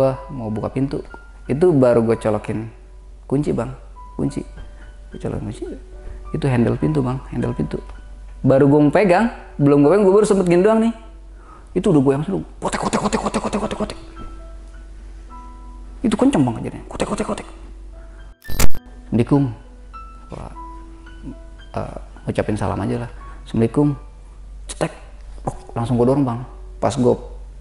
gue mau buka pintu itu baru gue colokin kunci bang kunci gue colokin kunci itu handle pintu bang handle pintu baru gue pegang belum gue pegang gue baru sempet gini doang nih itu udah gue yang seru kotek kotek kotek kotek kotek kotek kotek itu kenceng banget jadinya kotek kotek kotek Dikum Wah, eh, uh, ucapin salam aja lah Assalamualaikum cetek oh, langsung gue dorong bang pas gue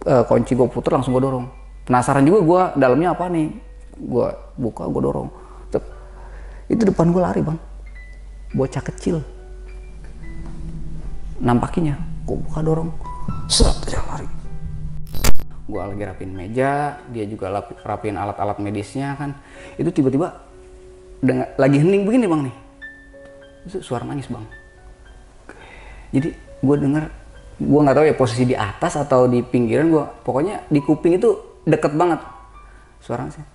uh, kunci gue putar langsung gue dorong penasaran juga gue dalamnya apa nih gue buka gue dorong itu depan gue lari bang bocah kecil nampakinya gue buka dorong serat aja lari gue lagi rapin meja dia juga rapin alat-alat medisnya kan itu tiba-tiba lagi hening begini bang nih itu suara nangis bang jadi gue dengar gue nggak tahu ya posisi di atas atau di pinggiran gue pokoknya di kuping itu deket banget suara saya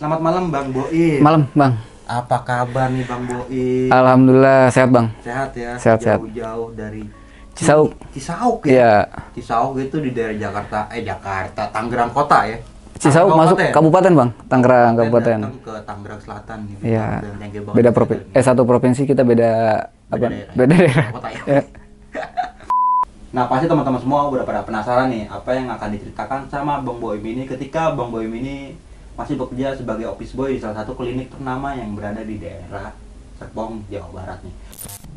Selamat malam Bang Boim. Malam Bang. Apa kabar nih Bang Boim? Alhamdulillah sehat Bang. Sehat ya. Sehat sehat. Jauh-jauh dari Cisauk. Cisauk ya. Yeah. Cisauk itu di daerah Jakarta, eh Jakarta, Tangerang Kota ya kabupaten. masuk kabupaten bang, Tangerang kabupaten. Ya, ke Tangerang Selatan. Gitu. Ya. Beda provinsi. Gitu. Eh satu provinsi kita beda, beda apa? Daerah. Beda daerah. Ya. ya. nah pasti teman-teman semua udah pada penasaran nih apa yang akan diceritakan sama Bang Boy ini ketika Bang Boy ini masih bekerja sebagai office boy di salah satu klinik ternama yang berada di daerah Serpong, Jawa Barat nih.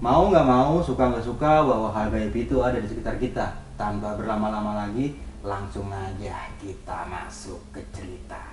Mau nggak mau, suka nggak suka bahwa hal gaib itu ada di sekitar kita. Tanpa berlama-lama lagi, langsung aja kita masuk ke cerita.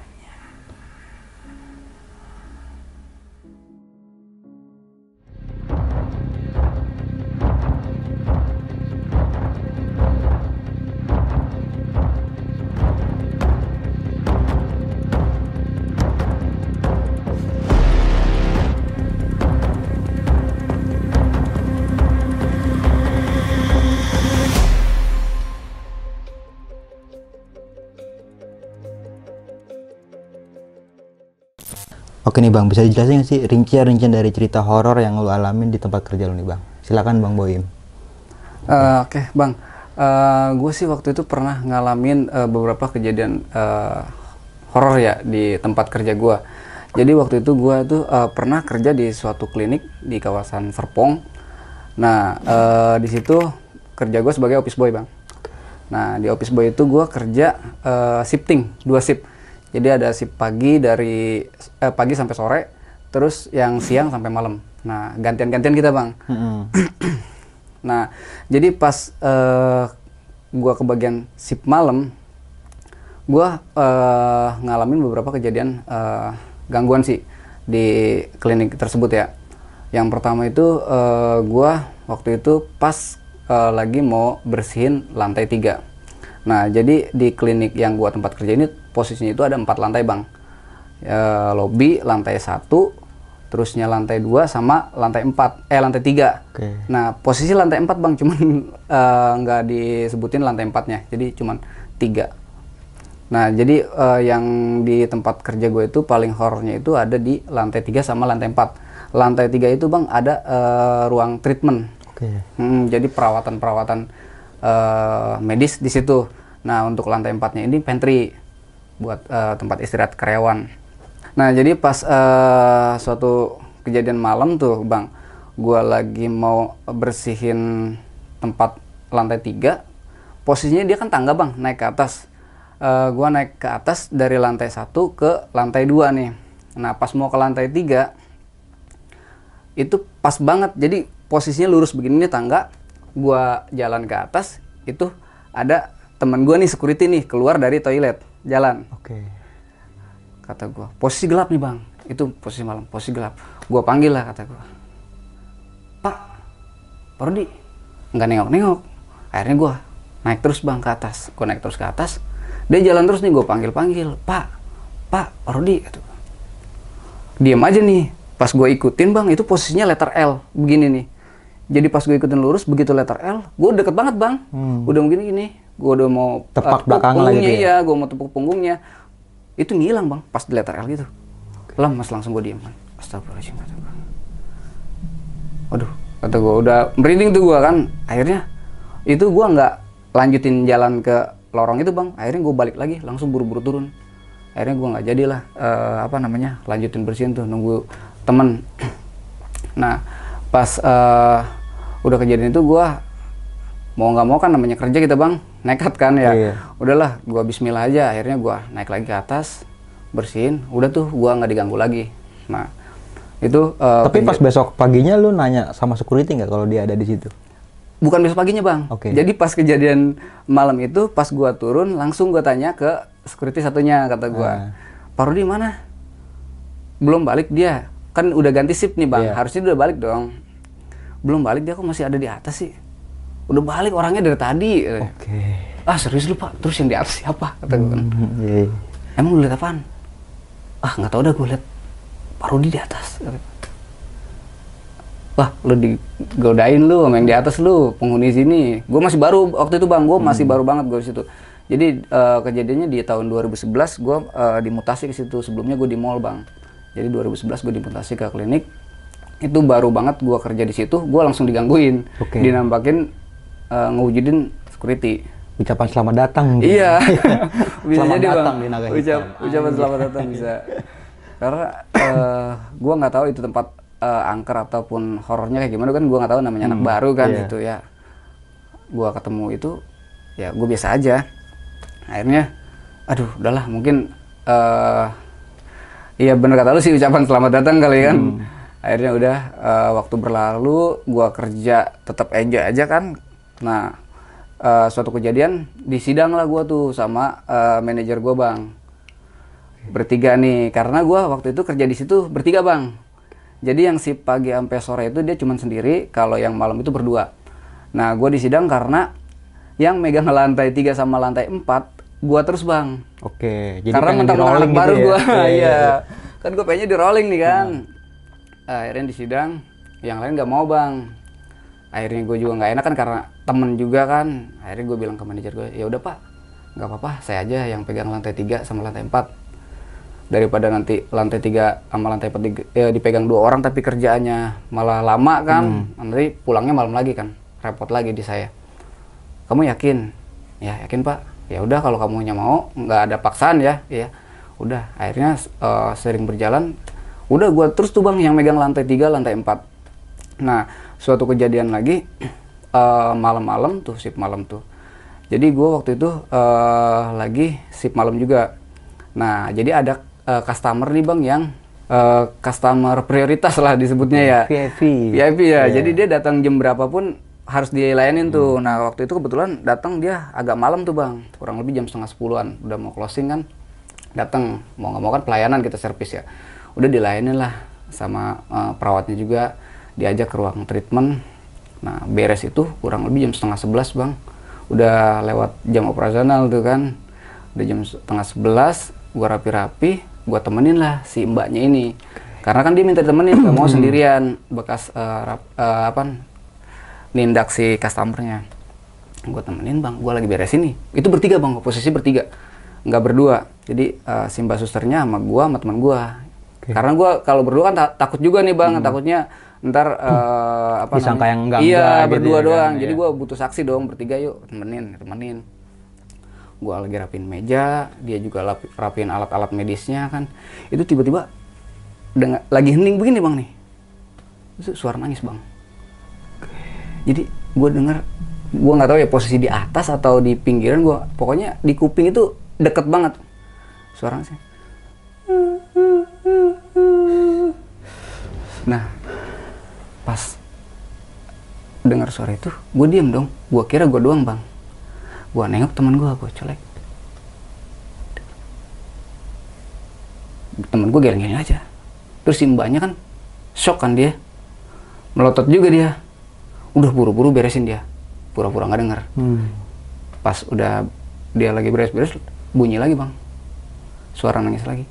Oke nih Bang, bisa dijelasin gak sih rincian-rincian dari cerita horor yang lo alamin di tempat kerja lo nih Bang? Silakan Bang Boim. Uh, Oke okay, Bang, uh, eh, gue sih waktu itu pernah ngalamin uh, beberapa kejadian uh, horor ya di tempat kerja gue. Jadi waktu itu gue tuh uh, pernah kerja di suatu klinik di kawasan Serpong. Nah uh, di situ kerja gue sebagai office boy bang. Nah di office boy itu gue kerja uh, shifting dua shift. Jadi ada shift pagi dari eh, pagi sampai sore, terus yang siang sampai malam. Nah, gantian-gantian kita, Bang. nah, jadi pas eh, gua bagian sip malam, gua eh, ngalamin beberapa kejadian eh, gangguan sih di klinik tersebut ya. Yang pertama itu eh, gua waktu itu pas eh, lagi mau bersihin lantai tiga. Nah, jadi di klinik yang gua tempat kerja ini posisinya itu ada empat lantai, Bang. E, ya, lobby lantai satu, terusnya lantai dua sama lantai empat, eh lantai tiga. Okay. Nah, posisi lantai empat, Bang, cuman eh, nggak e, disebutin lantai empatnya, jadi cuman tiga. Nah, jadi e, yang di tempat kerja gue itu paling horornya itu ada di lantai 3 sama lantai 4. Lantai 3 itu Bang ada e, ruang treatment. Hmm, jadi perawatan-perawatan uh, medis di situ. Nah, untuk lantai empatnya ini pantry buat uh, tempat istirahat karyawan. Nah, jadi pas uh, suatu kejadian malam tuh, Bang, gue lagi mau bersihin tempat lantai tiga. Posisinya dia kan tangga, Bang, naik ke atas. Uh, gua naik ke atas dari lantai satu ke lantai dua nih. Nah, pas mau ke lantai tiga itu pas banget. Jadi posisinya lurus begini nih tangga gue jalan ke atas itu ada teman gue nih security nih keluar dari toilet jalan oke okay. kata gue posisi gelap nih bang itu posisi malam posisi gelap gue panggil lah kata gue pak Parodi nggak nengok nengok akhirnya gue naik terus bang ke atas gue naik terus ke atas dia jalan terus nih gue panggil panggil pak pak Parodi kata diem aja nih pas gue ikutin bang itu posisinya letter L begini nih jadi pas gue ikutin lurus, begitu letter L, gue deket banget bang. Hmm. Udah mungkin gini, gue udah mau tepak uh, belakang lagi gitu ya. Iya, gue mau tepuk punggungnya. Itu ngilang bang, pas di letter L gitu. Lemas langsung gue diem kan. Astagfirullahaladzim Aduh, kata gue udah merinding tuh gue kan. Akhirnya itu gue nggak lanjutin jalan ke lorong itu bang. Akhirnya gue balik lagi, langsung buru-buru turun. Akhirnya gue nggak jadilah uh, eh, apa namanya lanjutin bersihin tuh nunggu temen. Nah pas uh, udah kejadian itu gue mau nggak mau kan namanya kerja kita bang nekat kan ya iya. udahlah gue Bismillah aja akhirnya gue naik lagi ke atas bersihin udah tuh gue nggak diganggu lagi nah itu uh, tapi pas besok paginya lu nanya sama security nggak kalau dia ada di situ bukan besok paginya bang okay. jadi pas kejadian malam itu pas gue turun langsung gue tanya ke security satunya kata gue ah. paru Parodi mana belum balik dia kan udah ganti shift nih bang yeah. harusnya udah balik dong belum balik dia kok masih ada di atas sih udah balik orangnya dari tadi oke okay. ah serius lu pak terus yang di atas siapa kata gue kan yeah. emang lu lihat apaan ah nggak tau udah gue liat Pak di atas wah lu digodain lu sama yang di atas lu penghuni sini gue masih baru waktu itu bang gue hmm. masih baru banget gue di situ jadi uh, kejadiannya di tahun 2011 gue uh, dimutasi ke situ sebelumnya gue di mall bang jadi 2011 gue dimutasi ke klinik itu baru banget gue kerja di situ gue langsung digangguin okay. dinampakin uh, ngewujudin security ucapan selamat datang iya, iya. bisa selamat jadi datang bang. di naga hitam Ucap, ucapan selamat datang bisa karena uh, eh, gue nggak tahu itu tempat uh, angker ataupun horornya kayak gimana kan gue nggak tahu namanya hmm, anak baru kan yeah. gitu ya gue ketemu itu ya gue biasa aja akhirnya aduh udahlah mungkin uh, iya bener kata lu sih ucapan selamat datang kali ya kan hmm akhirnya udah uh, waktu berlalu gue kerja tetap enjoy aja kan nah uh, suatu kejadian di sidang lah gue tuh sama uh, manajer gue bang bertiga nih karena gue waktu itu kerja di situ bertiga bang jadi yang si pagi sampai sore itu dia cuma sendiri kalau yang malam itu berdua nah gue sidang karena yang megang lantai tiga sama lantai empat gua terus bang. Oke. Jadi Karena mentang-mentang gitu baru ya? gua, iya. iya, iya. iya. Kan gue pengennya di rolling nih kan. Hmm akhirnya di sidang yang lain nggak mau bang akhirnya gue juga nggak enak kan karena temen juga kan akhirnya gue bilang ke manajer gue ya udah pak nggak apa-apa saya aja yang pegang lantai 3 sama lantai 4 daripada nanti lantai 3 sama lantai 4 ya, eh, dipegang dua orang tapi kerjaannya malah lama kan hmm. nanti pulangnya malam lagi kan repot lagi di saya kamu yakin ya yakin pak ya udah kalau kamu mau nggak ada paksaan ya ya udah akhirnya uh, sering berjalan udah gue terus tuh bang yang megang lantai 3 lantai 4 nah suatu kejadian lagi malam eh, malam-malam tuh sip malam tuh jadi gue waktu itu uh, lagi sip malam juga nah jadi ada uh, customer nih bang yang uh, customer prioritas lah disebutnya ya VIP VIP ya yeah. jadi dia datang jam berapapun harus dilayanin tuh hmm. nah waktu itu kebetulan datang dia agak malam tuh bang kurang lebih jam setengah sepuluhan udah mau closing kan datang mau nggak mau kan pelayanan kita servis ya udah dilayanin lah sama uh, perawatnya juga diajak ke ruang treatment nah beres itu kurang lebih jam setengah sebelas bang udah lewat jam operasional tuh kan udah jam setengah sebelas gua rapi-rapi gua temenin lah si mbaknya ini karena kan dia minta temenin gak mau sendirian bekas uh, rap, uh, apa nindak si customernya gua temenin bang gua lagi beres ini itu bertiga bang posisi bertiga nggak berdua jadi uh, si mbak susternya sama gua sama teman gua Okay. Karena gue kalau berdua kan ta takut juga nih bang, hmm. takutnya ntar uh, apa Disangka namanya? yang enggak iya gitu berdua ya, doang. Kan, Jadi iya. gue butuh saksi dong bertiga yuk temenin temenin. Gue lagi rapin meja, dia juga rapin alat-alat medisnya kan. Itu tiba-tiba dengan lagi hening begini bang nih, itu suara nangis bang. Jadi gue dengar gue nggak tahu ya posisi di atas atau di pinggiran gue pokoknya di kuping itu deket banget suaranya Nah, pas dengar suara itu, gue diem dong. Gue kira gue doang bang. Gue nengok teman gue, gue colek. Temen gue geleng-geleng aja. Terus si mbaknya kan shock kan dia. Melotot juga dia. Udah buru-buru beresin dia. Pura-pura nggak denger. Hmm. Pas udah dia lagi beres-beres, bunyi lagi bang. Suara nangis lagi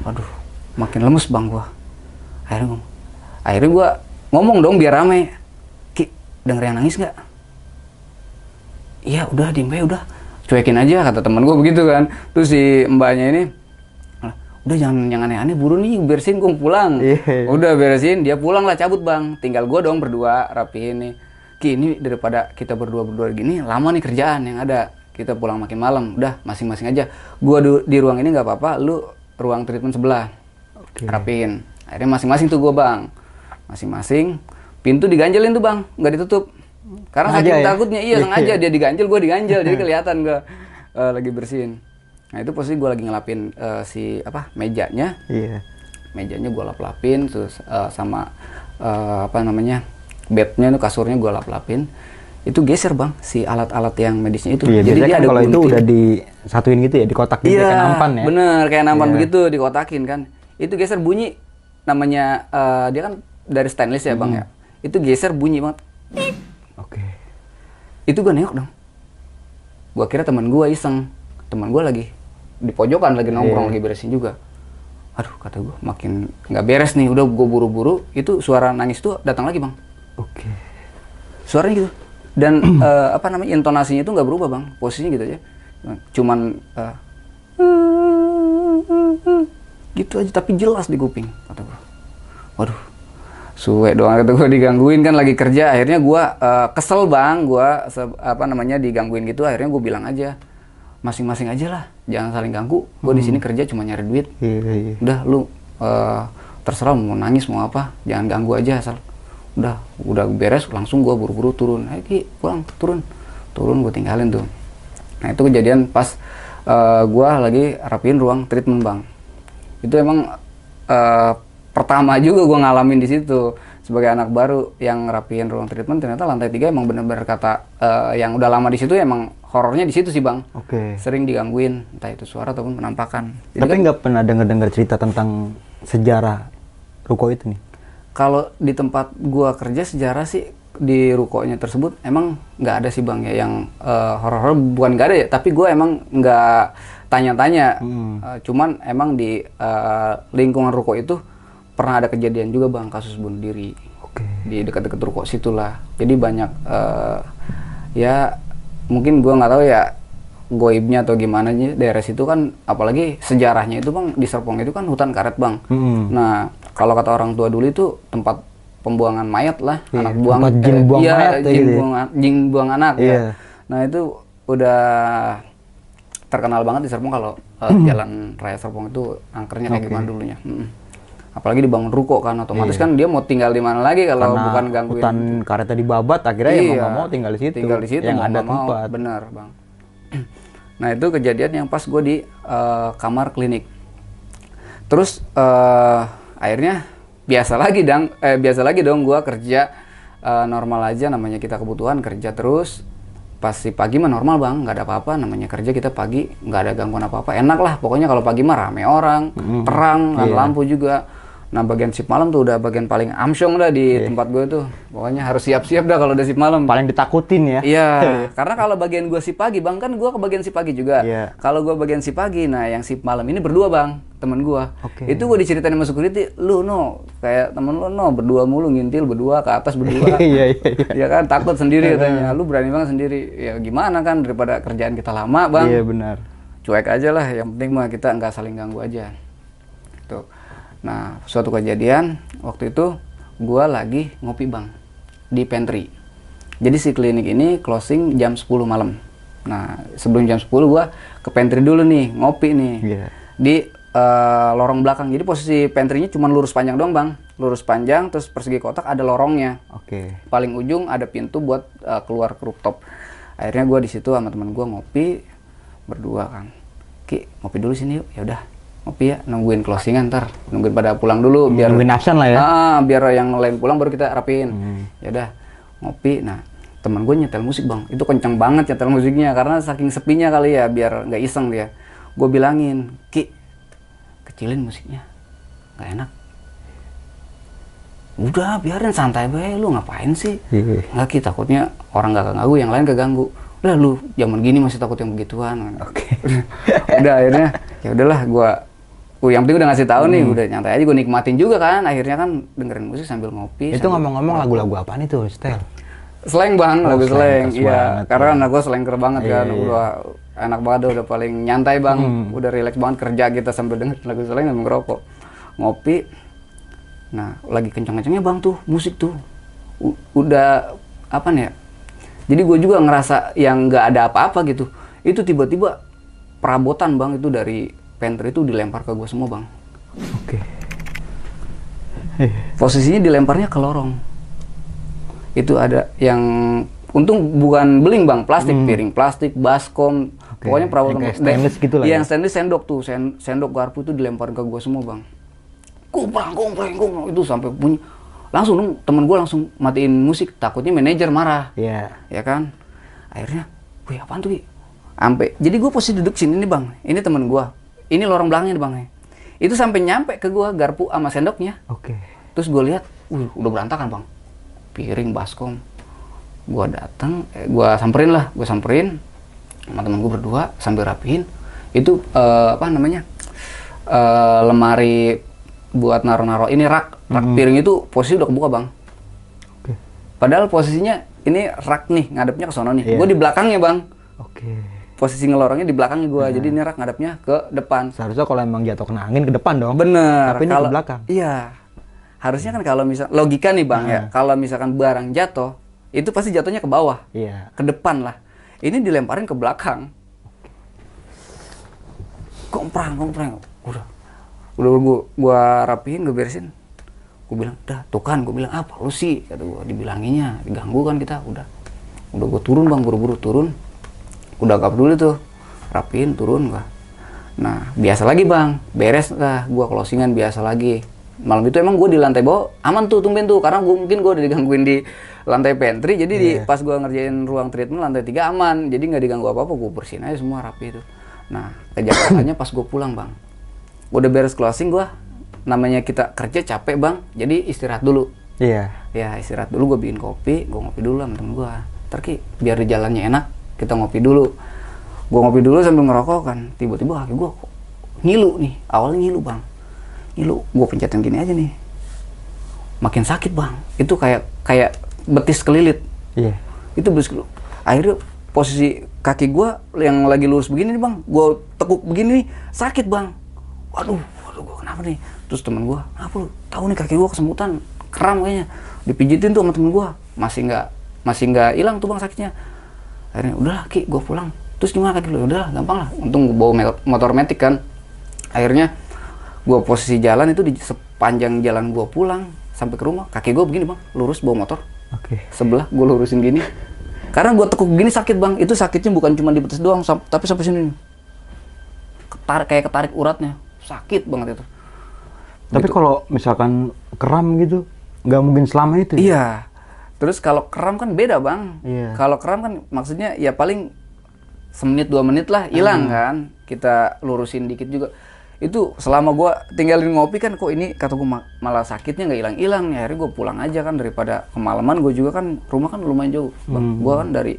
aduh makin lemes bang gua akhirnya ngomong akhirnya gua ngomong dong biar rame ki denger yang nangis nggak iya udah diem udah cuekin aja kata teman gua begitu kan terus si mbaknya ini udah jangan yang aneh-aneh buru nih bersin gue pulang yeah. Iya. udah beresin dia pulang lah cabut bang tinggal gue dong berdua rapihin nih ki ini daripada kita berdua berdua gini lama nih kerjaan yang ada kita pulang makin malam udah masing-masing aja gua di ruang ini nggak apa-apa lu ruang treatment sebelah okay. rapin akhirnya masing-masing tuh gua bang masing-masing pintu diganjelin tuh bang nggak ditutup karena saking ya? takutnya iya, iya sengaja dia diganjel gua diganjel jadi kelihatan gua uh, lagi bersihin nah itu posisi gua lagi ngelapin uh, si apa mejanya yeah. mejanya gua lap-lapin terus uh, sama uh, apa namanya bednya tuh kasurnya gua lap-lapin itu geser bang si alat-alat yang medisnya itu. Iya, Jadi dia kan ada kalau gunting. itu udah disatuin gitu ya, kotak gitu ya, iya, kayak nampan ya. Bener, kayak nampan yeah. begitu dikotakin kan. Itu geser bunyi namanya uh, dia kan dari stainless ya bang ya. Hmm. Itu geser bunyi banget. Oke. Okay. Itu gue nengok dong. Gue kira teman gue iseng, teman gue lagi di pojokan lagi nongkrong yeah. lagi beresin juga. Aduh kata gue makin nggak beres nih. Udah gue buru-buru. Itu suara nangis tuh datang lagi bang. Oke. Okay. Suaranya gitu dan uh, apa namanya intonasinya itu nggak berubah bang posisinya gitu aja cuman uh, gitu aja tapi jelas di kuping kata gue waduh suwe doang kata gue digangguin kan lagi kerja akhirnya gue uh, kesel bang gue apa namanya digangguin gitu akhirnya gue bilang aja masing-masing aja lah jangan saling ganggu gue hmm. di sini kerja cuma nyari duit yeah, yeah. udah lu uh, terserah mau nangis mau apa jangan ganggu aja asal udah udah beres langsung gue buru-buru turun ayo ki pulang turun turun gue tinggalin tuh nah itu kejadian pas uh, eh, gue lagi rapiin ruang treatment bang itu emang uh, pertama juga gue ngalamin di situ sebagai anak baru yang rapiin ruang treatment ternyata lantai tiga emang bener-bener kata uh, yang udah lama di situ emang horornya di situ sih bang. Oke. Okay. Sering digangguin entah itu suara ataupun penampakan. Jadi Tapi kan nggak kan, pernah denger-denger cerita tentang sejarah ruko itu nih? kalau di tempat gua kerja sejarah sih di rukonya tersebut emang nggak ada sih bang ya yang uh, horor-horor bukan nggak ada ya tapi gua emang nggak tanya-tanya hmm. uh, cuman emang di uh, lingkungan ruko itu pernah ada kejadian juga bang kasus bunuh diri okay. di dekat-dekat ruko situlah jadi banyak uh, ya mungkin gua nggak tahu ya goibnya atau gimana aja daerah situ kan apalagi sejarahnya itu bang di Serpong itu kan hutan karet bang hmm. nah kalau kata orang tua dulu itu tempat pembuangan mayat lah yeah. anak buang tempat jin eh, buang eh, iya, mayat jin, gitu. Ya. buang, jin buang anak yeah. ya iya. nah itu udah terkenal banget di Serpong kalau uh, hmm. jalan raya Serpong itu angkernya kayak okay. gimana dulunya hmm. apalagi dibangun ruko kan otomatis yeah. kan dia mau tinggal di mana lagi kalau Karena bukan gangguin hutan karetnya dibabat akhirnya iya, ya mau, iya, mau tinggal di situ tinggal di situ yang ada tempat benar bang Nah itu kejadian yang pas gue di uh, kamar klinik. Terus uh, akhirnya biasa lagi dong, eh, biasa lagi dong gue kerja uh, normal aja, namanya kita kebutuhan kerja terus. Pasti pagi mah normal bang, nggak ada apa-apa. Namanya kerja kita pagi nggak ada gangguan apa-apa, enak lah. Pokoknya kalau pagi mah rame orang, mm -hmm. terang, yeah. lampu juga Nah bagian sip malam tuh udah bagian paling amsyong dah di yeah. tempat gue tuh. Pokoknya harus siap-siap dah kalau udah sip malam. Paling ditakutin ya. Iya. iya. karena kalau bagian gue sip pagi, bang kan gue ke bagian sip pagi juga. Yeah. Kalau gue bagian sip pagi, nah yang sip malam ini berdua bang, temen gue. Okay. Itu gue diceritain sama security, lu no, kayak temen lu no, berdua mulu ngintil, berdua ke atas berdua. Iya, iya iya. Iya kan takut sendiri iya. katanya. Lu berani banget sendiri. Ya gimana kan daripada kerjaan kita lama bang. Iya yeah, benar. Cuek aja lah. Yang penting mah kita nggak saling ganggu aja. Tuh Nah, suatu kejadian waktu itu gue lagi ngopi bang di pantry. Jadi si klinik ini closing jam 10 malam. Nah, sebelum jam 10 gue ke pantry dulu nih, ngopi nih. Yeah. Di uh, lorong belakang. Jadi posisi pantry-nya cuma lurus panjang doang bang. Lurus panjang, terus persegi kotak ada lorongnya. Oke. Okay. Paling ujung ada pintu buat uh, keluar ke rooftop. Akhirnya gue di situ sama teman gue ngopi berdua kan. Ki, ngopi dulu sini yuk. Ya udah, ngopi ya nungguin closing ntar nungguin pada pulang dulu biar nungguin absen lah ya ah, ah biar yang lain pulang baru kita rapiin hmm. ya udah ngopi nah teman gue nyetel musik bang itu kencang banget nyetel musiknya karena saking sepinya kali ya biar nggak iseng dia gue bilangin ki kecilin musiknya nggak enak udah biarin santai be lu ngapain sih iya. nggak ki takutnya orang gak ganggu yang lain keganggu udah lu zaman gini masih takut yang begituan oke okay. udah akhirnya ya udahlah gue gue yang penting udah ngasih tahu hmm. nih udah nyantai aja gue nikmatin juga kan akhirnya kan dengerin musik sambil ngopi itu ngomong-ngomong lagu-lagu apa nih tuh Stel? slang bang oh, lagu slang iya ya. karena anak gue slang banget kan iya, gue iya. enak banget udah paling nyantai bang hmm. udah relax banget kerja kita gitu sambil dengerin lagu slang dan ngerokok ngopi nah lagi kencang-kencangnya bang tuh musik tuh U udah apa nih ya jadi gue juga ngerasa yang nggak ada apa-apa gitu itu tiba-tiba perabotan bang itu dari Panther itu dilempar ke gue semua bang. Oke. Okay. Posisinya dilemparnya ke lorong. Itu ada yang untung bukan beling bang, plastik hmm. piring plastik, baskom, okay. pokoknya perawat yang stainless gitu lah. Yang yang stainless sendok tuh, sen sendok garpu itu dilempar ke gue semua bang. Kumpang, kumpang, kumpang itu sampai bunyi. Langsung teman temen gue langsung matiin musik, takutnya manajer marah. Iya. Yeah. Ya kan. Akhirnya, wih apaan tuh? Sampai. Jadi gue posisi duduk sini nih bang, ini temen gue ini lorong belakangnya bang ya itu sampai nyampe ke gua garpu sama sendoknya oke okay. terus gua lihat uh udah berantakan bang piring baskom gua datang eh, gua samperin lah gua samperin sama temen gua berdua sambil rapihin itu uh, apa namanya uh, lemari buat naro-naro ini rak rak hmm. piring itu posisi udah kebuka bang okay. padahal posisinya ini rak nih ngadepnya ke sana nih yeah. gue di belakangnya bang oke posisi ngelorongnya di belakang gue hmm. Iya. jadi ini rak ngadepnya ke depan seharusnya kalau emang jatuh kena angin ke depan dong bener tapi ini kalo, ke belakang iya harusnya kan kalau misal logika nih bang hmm. ya nah. kalau misalkan barang jatuh itu pasti jatuhnya ke bawah iya. ke depan lah ini dilemparin ke belakang komprang komprang udah udah gua, gua rapihin gua beresin gue bilang dah tuh kan gue bilang apa lu sih kata gue dibilanginnya diganggu kan kita udah udah gue turun bang buru-buru turun udah gak peduli tuh rapiin turun gak, nah biasa lagi bang beres lah gua closingan biasa lagi malam itu emang gue di lantai bawah aman tuh tumben tuh karena gue mungkin gue udah digangguin di lantai pantry jadi yeah. di iya. pas gue ngerjain ruang treatment lantai tiga aman jadi nggak diganggu apa apa gue bersihin aja semua rapi itu nah kejadiannya pas gue pulang bang gue udah beres closing gue namanya kita kerja capek bang jadi istirahat dulu iya yeah. ya istirahat dulu gue bikin kopi gue ngopi dulu sama temen gue terki biar di jalannya enak kita ngopi dulu gue ngopi dulu sambil ngerokok kan tiba-tiba kaki gue ngilu nih awalnya ngilu bang ngilu gue pencetin gini aja nih makin sakit bang itu kayak kayak betis kelilit iya yeah. itu betis kelilit akhirnya posisi kaki gue yang lagi lurus begini nih bang gue tekuk begini nih sakit bang waduh waduh gue kenapa nih terus temen gue apa lu tahu nih kaki gue kesemutan kram kayaknya dipijitin tuh sama temen gue masih nggak masih nggak hilang tuh bang sakitnya akhirnya udahlah ki gue pulang terus gimana kaki lu udahlah gampang lah untung gue bawa motor metik kan akhirnya gue posisi jalan itu di sepanjang jalan gue pulang sampai ke rumah kaki gue begini bang lurus bawa motor okay. sebelah gue lurusin gini karena gue tekuk gini sakit bang itu sakitnya bukan cuma di betis doang tapi sampai sini ketarik kayak ketarik uratnya sakit banget itu tapi gitu. kalau misalkan kram gitu nggak mungkin selama itu ya? iya Terus kalau kram kan beda bang. Yeah. Kalau kram kan maksudnya ya paling semenit dua menit lah hilang hmm. kan. Kita lurusin dikit juga. Itu selama gue tinggalin ngopi kan kok ini kata gue malah sakitnya nggak hilang hilang ya akhirnya gue pulang aja kan daripada kemalaman gue juga kan rumah kan lumayan jauh bang. Hmm. Gue kan dari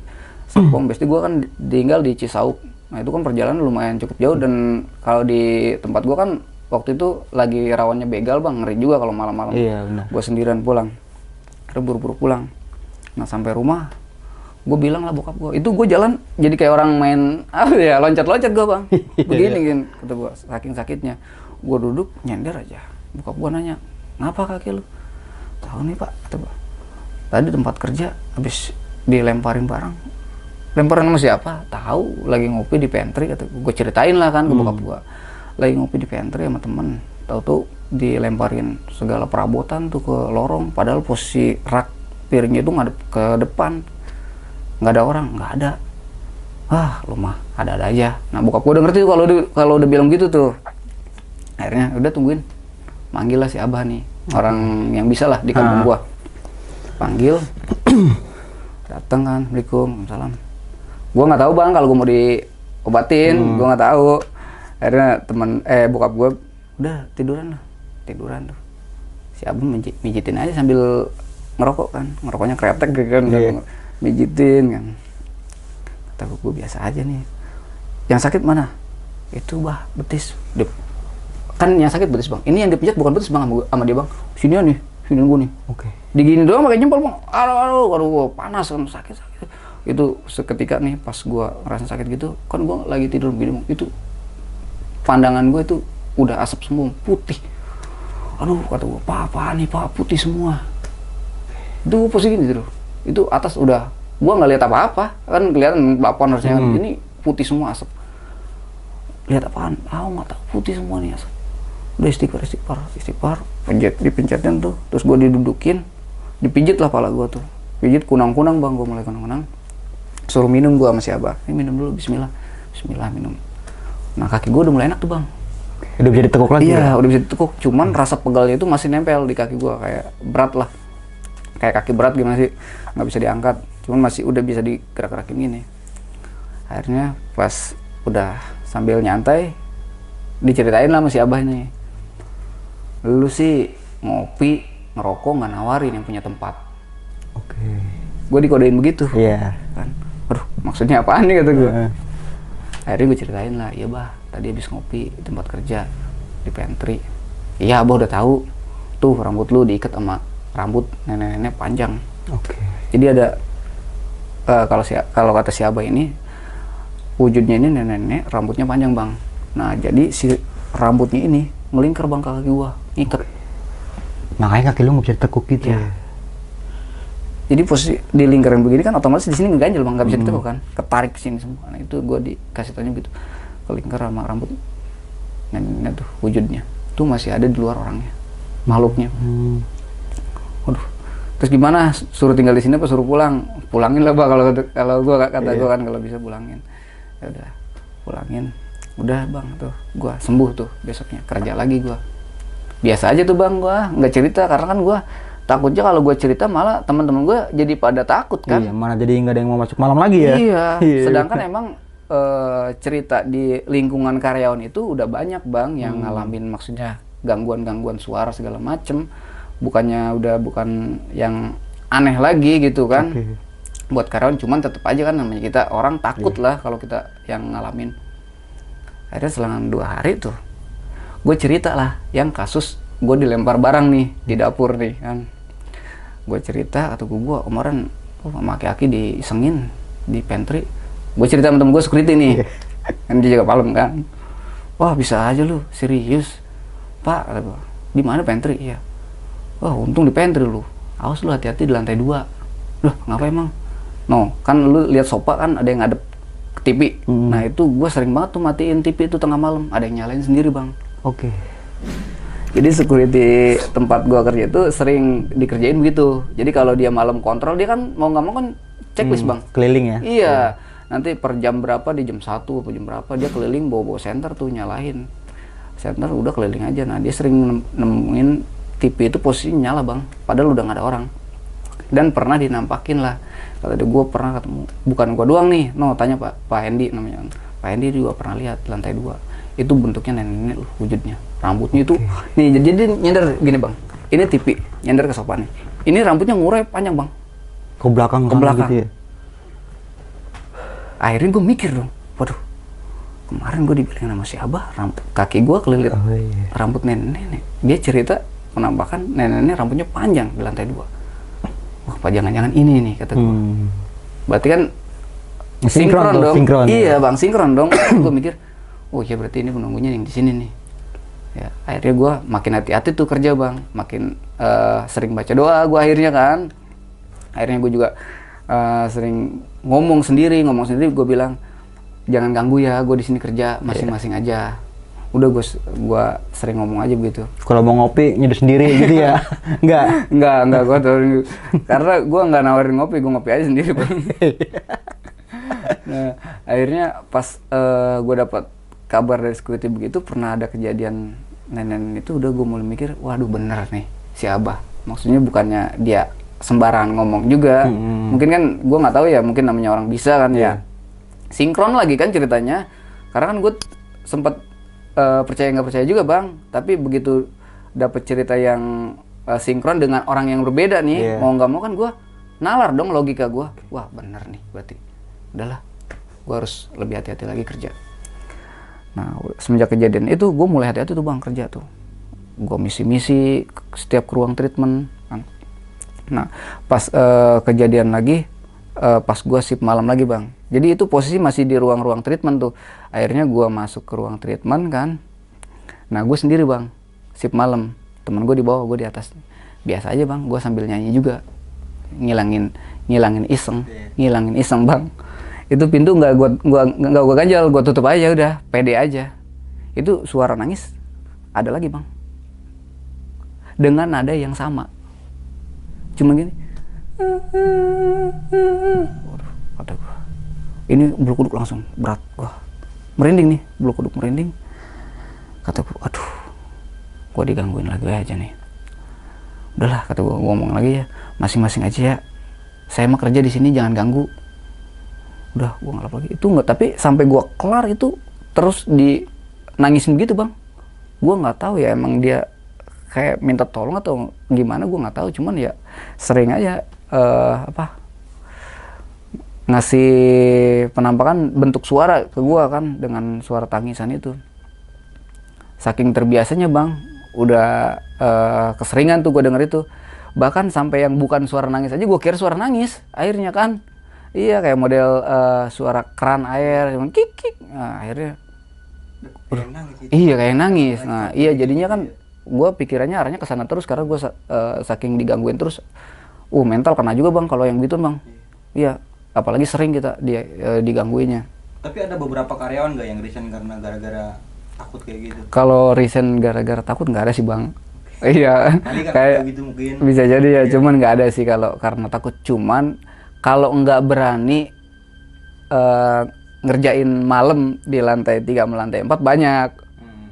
Serpong Besti gue kan tinggal di Cisauk. Nah itu kan perjalanan lumayan cukup jauh dan kalau di tempat gue kan waktu itu lagi rawannya begal bang ngeri juga kalau malam-malam. Iya Gue sendirian pulang terburu buru pulang nah sampai rumah gue bilang lah bokap gue itu gue jalan jadi kayak orang main ah ya loncat-loncat gue bang iya, begini kan kata gue saking sakitnya gue duduk nyender aja bokap gue nanya ngapa kaki lu tahu nih pak kata gue tadi tempat kerja habis dilemparin barang lemparan sama siapa tahu lagi ngopi di pantry kata gue ceritain lah kan ke hmm. bokap gue lagi ngopi di pantry sama temen tahu tuh dilemparin segala perabotan tuh ke lorong padahal posisi rak piringnya itu ngadep ke depan nggak ada orang nggak ada ah lu mah ada ada aja nah bokap gue udah ngerti tuh kalau kalau udah bilang gitu tuh akhirnya udah tungguin manggil lah si abah nih orang yang bisa lah di kampung ah. gua panggil datang kan assalamualaikum salam gua nggak tahu bang kalau gua mau diobatin hmm. gua nggak tahu akhirnya teman eh bokap gua udah tiduran lah tiduran tuh si Abun mijitin aja sambil ngerokok kan ngerokoknya kretek gitu kan yeah. mijitin kan kata gue biasa aja nih yang sakit mana itu bah betis Dep. kan yang sakit betis bang ini yang dipijat bukan betis bang sama, dia bang sini nih sini gue nih oke okay. digini doang pakai jempol bang aduh aduh aduh gue panas kan sakit sakit itu seketika nih pas gue ngerasa sakit gitu kan gue lagi tidur begini itu pandangan gue itu udah asap semua putih aduh kata gua apa apa nih pak putih semua itu posisi gini tuh itu atas udah gua nggak lihat apa-apa kan kelihatan plafon harusnya kan, hmm. ini putih semua asap lihat apaan ah nggak tahu putih semua nih asap udah istighfar istighfar istighfar pencet dipencetin tuh terus gua didudukin dipijit lah pala gua tuh pijit kunang-kunang bang gua mulai kunang-kunang suruh minum gua masih si abah ini eh, minum dulu Bismillah Bismillah minum nah kaki gua udah mulai enak tuh bang udah bisa ditekuk lagi iya ya? udah bisa ditekuk cuman hmm. rasa pegalnya itu masih nempel di kaki gua kayak berat lah kayak kaki berat gimana sih nggak bisa diangkat cuman masih udah bisa digerak-gerakin gini akhirnya pas udah sambil nyantai diceritain lah masih abah nih lu sih ngopi ngerokok nggak nawarin yang punya tempat oke okay. gue dikodein begitu iya yeah. kan aduh maksudnya apaan nih kata gue uh. akhirnya gue ceritain lah iya bah tadi habis ngopi di tempat kerja di pantry iya abah udah tahu tuh rambut lu diikat sama rambut nenek-nenek panjang oke okay. jadi ada uh, kalau si kalau kata si abah ini wujudnya ini nenek-nenek rambutnya panjang bang nah jadi si rambutnya ini ngelingkar bang kaki gua ngikat makanya kaki lu nggak bisa tekuk gitu iya. ya. jadi posisi di lingkaran begini kan otomatis di sini ngeganjel bang nggak bisa hmm. ditekuk kan ketarik sini semua nah itu gua dikasih tanya gitu lingkar sama rambut nenek tuh wujudnya tuh masih ada di luar orangnya makhluknya hmm. waduh terus gimana suruh tinggal di sini apa suruh pulang pulangin lah bang, kalau kalau gua kata yeah. gua iya. kan kalau bisa pulangin ya udah pulangin udah bang tuh gua sembuh tuh besoknya kerja lagi gua biasa aja tuh bang gua nggak cerita karena kan gua takutnya kalau gue cerita malah teman-teman gue jadi pada takut kan iya, mana jadi nggak ada yang mau masuk malam lagi ya iya, iya. sedangkan emang Eh, cerita di lingkungan karyawan itu udah banyak bang yang hmm. ngalamin maksudnya ya. gangguan-gangguan suara segala macem bukannya udah bukan yang aneh lagi gitu kan okay. buat karyawan cuman tetap aja kan namanya kita orang takut yeah. lah kalau kita yang ngalamin akhirnya selang dua hari tuh gue cerita lah yang kasus gue dilempar barang nih di dapur nih kan gue cerita atau gue kemarin oh, maki aki-aki disengin di pantry gue cerita sama temen gue security nih iya. kan dia jaga palem kan wah bisa aja lu serius pak di mana pantry ya wah untung di pantry lu awas lu hati-hati di lantai dua loh ngapa emang no kan lu lihat sofa kan ada yang ngadep ke TV hmm. nah itu gue sering banget tuh matiin TV itu tengah malam ada yang nyalain sendiri bang oke okay. jadi security tempat gue kerja itu sering dikerjain begitu jadi kalau dia malam kontrol dia kan mau nggak mau kan checklist hmm, bang keliling ya iya yeah nanti per jam berapa di jam satu atau jam berapa dia keliling bawa-bawa senter tuh nyalain senter udah keliling aja nah dia sering nemuin TV itu posisinya nyala bang padahal udah nggak ada orang dan pernah dinampakin lah kata dia gue pernah ketemu bukan gue doang nih no tanya pak pak Hendy namanya pak Hendy juga pernah lihat lantai dua itu bentuknya nenek-nenek loh wujudnya rambutnya itu nih jadi dia nyender gini bang ini TV nyender ke sopan nih ini rambutnya ngurai panjang bang ke belakang ke belakang gitu ya? akhirnya gue mikir dong waduh kemarin gue dibilang sama si abah rambut kaki gue kelilit oh, iya. rambut nenek-nenek dia cerita penampakan nenek-nenek rambutnya panjang di lantai dua wah apa jangan-jangan ini nih kata gue hmm. berarti kan sinkron, sinkron dong sinkron, ya? iya ya. bang sinkron dong gue mikir oh ya berarti ini penunggunya yang di sini nih ya akhirnya gue makin hati-hati tuh kerja bang makin uh, sering baca doa gue akhirnya kan akhirnya gue juga uh, sering ngomong sendiri ngomong sendiri gue bilang jangan ganggu ya gue di sini kerja iya. masing-masing aja udah gue gue sering ngomong aja begitu kalau mau ngopi nyeduh sendiri gitu ya nggak nggak nggak gue tuh karena gue nggak nawarin ngopi gue ngopi aja sendiri nah akhirnya pas uh, eh, gue dapat kabar dari security begitu pernah ada kejadian nenek itu udah gue mulai mikir waduh bener nih si abah maksudnya bukannya dia sembarangan ngomong juga. Hmm. Mungkin kan gue nggak tahu ya, mungkin namanya orang bisa kan yeah. ya. Iya. Sinkron lagi kan ceritanya. Karena kan gue sempat uh, eh, percaya nggak percaya juga bang, tapi begitu dapet cerita yang uh, sinkron dengan orang yang berbeda nih, yeah. mau nggak mau kan gue nalar dong logika gue. Wah bener nih berarti. Udahlah, gue harus lebih hati-hati lagi kerja. Nah semenjak kejadian itu gue mulai hati-hati tuh bang kerja tuh. Gue misi-misi setiap ruang treatment kan Nah, pas uh, kejadian lagi, uh, pas gue sip malam lagi bang. Jadi itu posisi masih di ruang-ruang treatment tuh. Akhirnya gue masuk ke ruang treatment kan. Nah, gue sendiri bang, sip malam. Temen gue di bawah, gue di atas. Biasa aja bang, gue sambil nyanyi juga. Ngilangin, ngilangin iseng, iya. ngilangin iseng bang. Itu pintu nggak gue gua, nggak gua ganjal, gue tutup aja udah, pede aja. Itu suara nangis ada lagi bang. Dengan nada yang sama cuma gini waduh kata gue ini bulu kuduk langsung berat gue merinding nih bulu kuduk merinding kata gue aduh gue digangguin lagi aja nih udahlah kata gue ngomong lagi ya masing-masing aja ya saya mah kerja di sini jangan ganggu udah gue ngalap lagi itu nggak tapi sampai gue kelar itu terus di nangisin gitu bang gue nggak tahu ya emang dia kayak minta tolong atau gimana gue nggak tahu cuman ya sering aja uh, apa ngasih penampakan bentuk suara ke gua kan dengan suara tangisan itu saking terbiasanya bang udah uh, keseringan tuh gua denger itu bahkan sampai yang bukan suara nangis aja gua kira suara nangis akhirnya kan iya kayak model uh, suara keran air cuman kikik nah, akhirnya kayak gitu. iya kayak nangis nah iya jadinya kan gue pikirannya arahnya ke sana terus karena gue uh, saking digangguin terus uh mental karena juga bang kalau yang gitu bang iya yeah. apalagi sering kita dia uh, eh, digangguinnya tapi ada beberapa karyawan gak yang resign karena gara-gara takut kayak gitu kalau resign gara-gara takut nggak ada sih bang iya gitu kayak gitu mungkin bisa jadi ya iya. cuman nggak ada sih kalau karena takut cuman kalau nggak berani uh, ngerjain malam di lantai tiga melantai empat banyak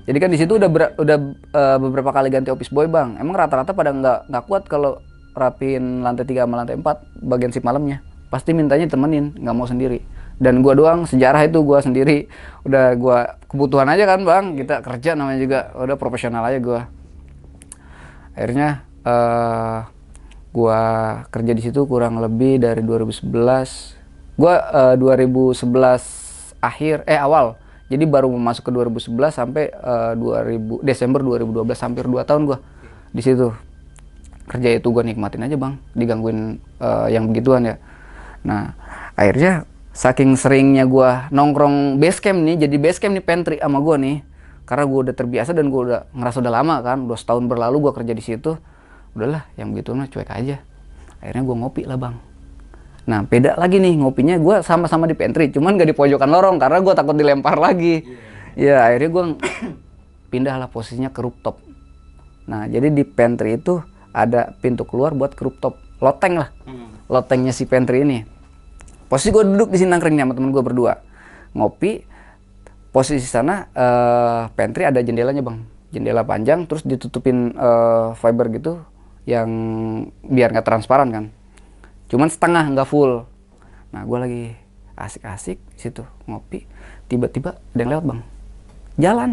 jadi kan di situ udah udah uh, beberapa kali ganti office boy bang. Emang rata-rata pada nggak nggak kuat kalau rapin lantai 3 sama lantai 4 bagian si malamnya. Pasti mintanya temenin, nggak mau sendiri. Dan gua doang sejarah itu gua sendiri. Udah gua kebutuhan aja kan bang. Kita kerja namanya juga udah profesional aja gua. Akhirnya uh, gua kerja di situ kurang lebih dari 2011. Gua uh, eh, 2011 akhir eh awal jadi baru masuk ke 2011 sampai uh, eh, 2000 Desember 2012 hampir 2 tahun gua di situ. Kerja itu gua nikmatin aja, Bang. Digangguin uh, yang begituan ya. Nah, akhirnya saking seringnya gua nongkrong basecamp nih, jadi basecamp nih pantry sama gua nih. Karena gua udah terbiasa dan gua udah ngerasa udah lama kan, udah setahun berlalu gua kerja di situ. Udahlah, yang begitu mah cuek aja. Akhirnya gua ngopi lah, Bang Nah, beda lagi nih ngopinya gue sama-sama di pantry, cuman gak di pojokan lorong karena gue takut dilempar lagi. Yeah. Ya akhirnya gue pindahlah posisinya ke rooftop. Nah, jadi di pantry itu ada pintu keluar buat ke rooftop, loteng lah, hmm. lotengnya si pantry ini. Posisi gue duduk di sini nangkring sama temen gue berdua, ngopi. Posisi sana uh, pantry ada jendelanya bang, jendela panjang, terus ditutupin uh, fiber gitu yang biar nggak transparan kan cuman setengah nggak full nah gue lagi asik-asik situ ngopi tiba-tiba ada yang lewat bang jalan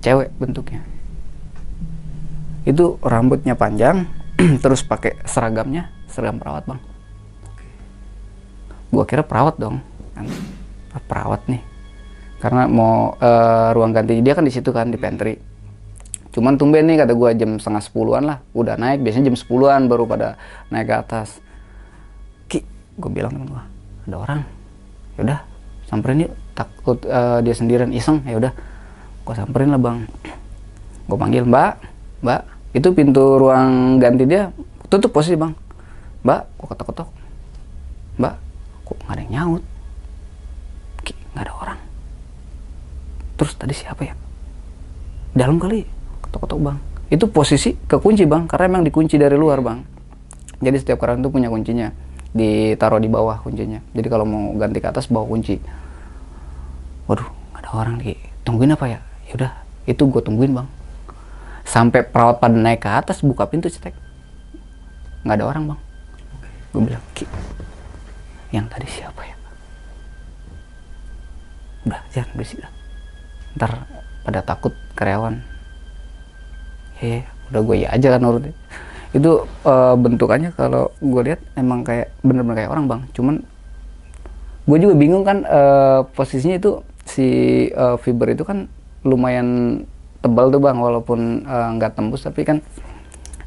cewek bentuknya itu rambutnya panjang terus pakai seragamnya seragam perawat bang gue kira perawat dong kan, perawat nih karena mau uh, ruang ganti dia kan di situ kan di pantry Cuman tumben nih kata gue jam setengah sepuluhan lah, udah naik. Biasanya jam sepuluhan baru pada naik ke atas. Ki, gue bilang temen gue, ada orang. Yaudah, samperin yuk. Takut uh, dia sendirian iseng, ya udah. Gue samperin lah bang. Gue panggil mbak, mbak. Itu pintu ruang ganti dia tutup posisi bang. Mbak, gue ketok-ketok. Mbak, kok nggak ada yang nyaut? Ki, nggak ada orang. Terus tadi siapa ya? Dalam kali ketok-ketok bang itu posisi kekunci bang karena emang dikunci dari luar bang jadi setiap keran itu punya kuncinya ditaruh di bawah kuncinya jadi kalau mau ganti ke atas bawa kunci waduh ada orang lagi tungguin apa ya yaudah itu gue tungguin bang sampai perawat pada naik ke atas buka pintu cetek nggak ada orang bang gue bilang ki yang tadi siapa ya udah jangan berisik lah ntar pada takut karyawan he iya, udah gue ya aja kan nurutin itu uh, bentukannya kalau gue lihat emang kayak bener-bener kayak orang bang cuman gue juga bingung kan uh, posisinya itu si uh, fiber itu kan lumayan tebal tuh bang walaupun nggak uh, tembus tapi kan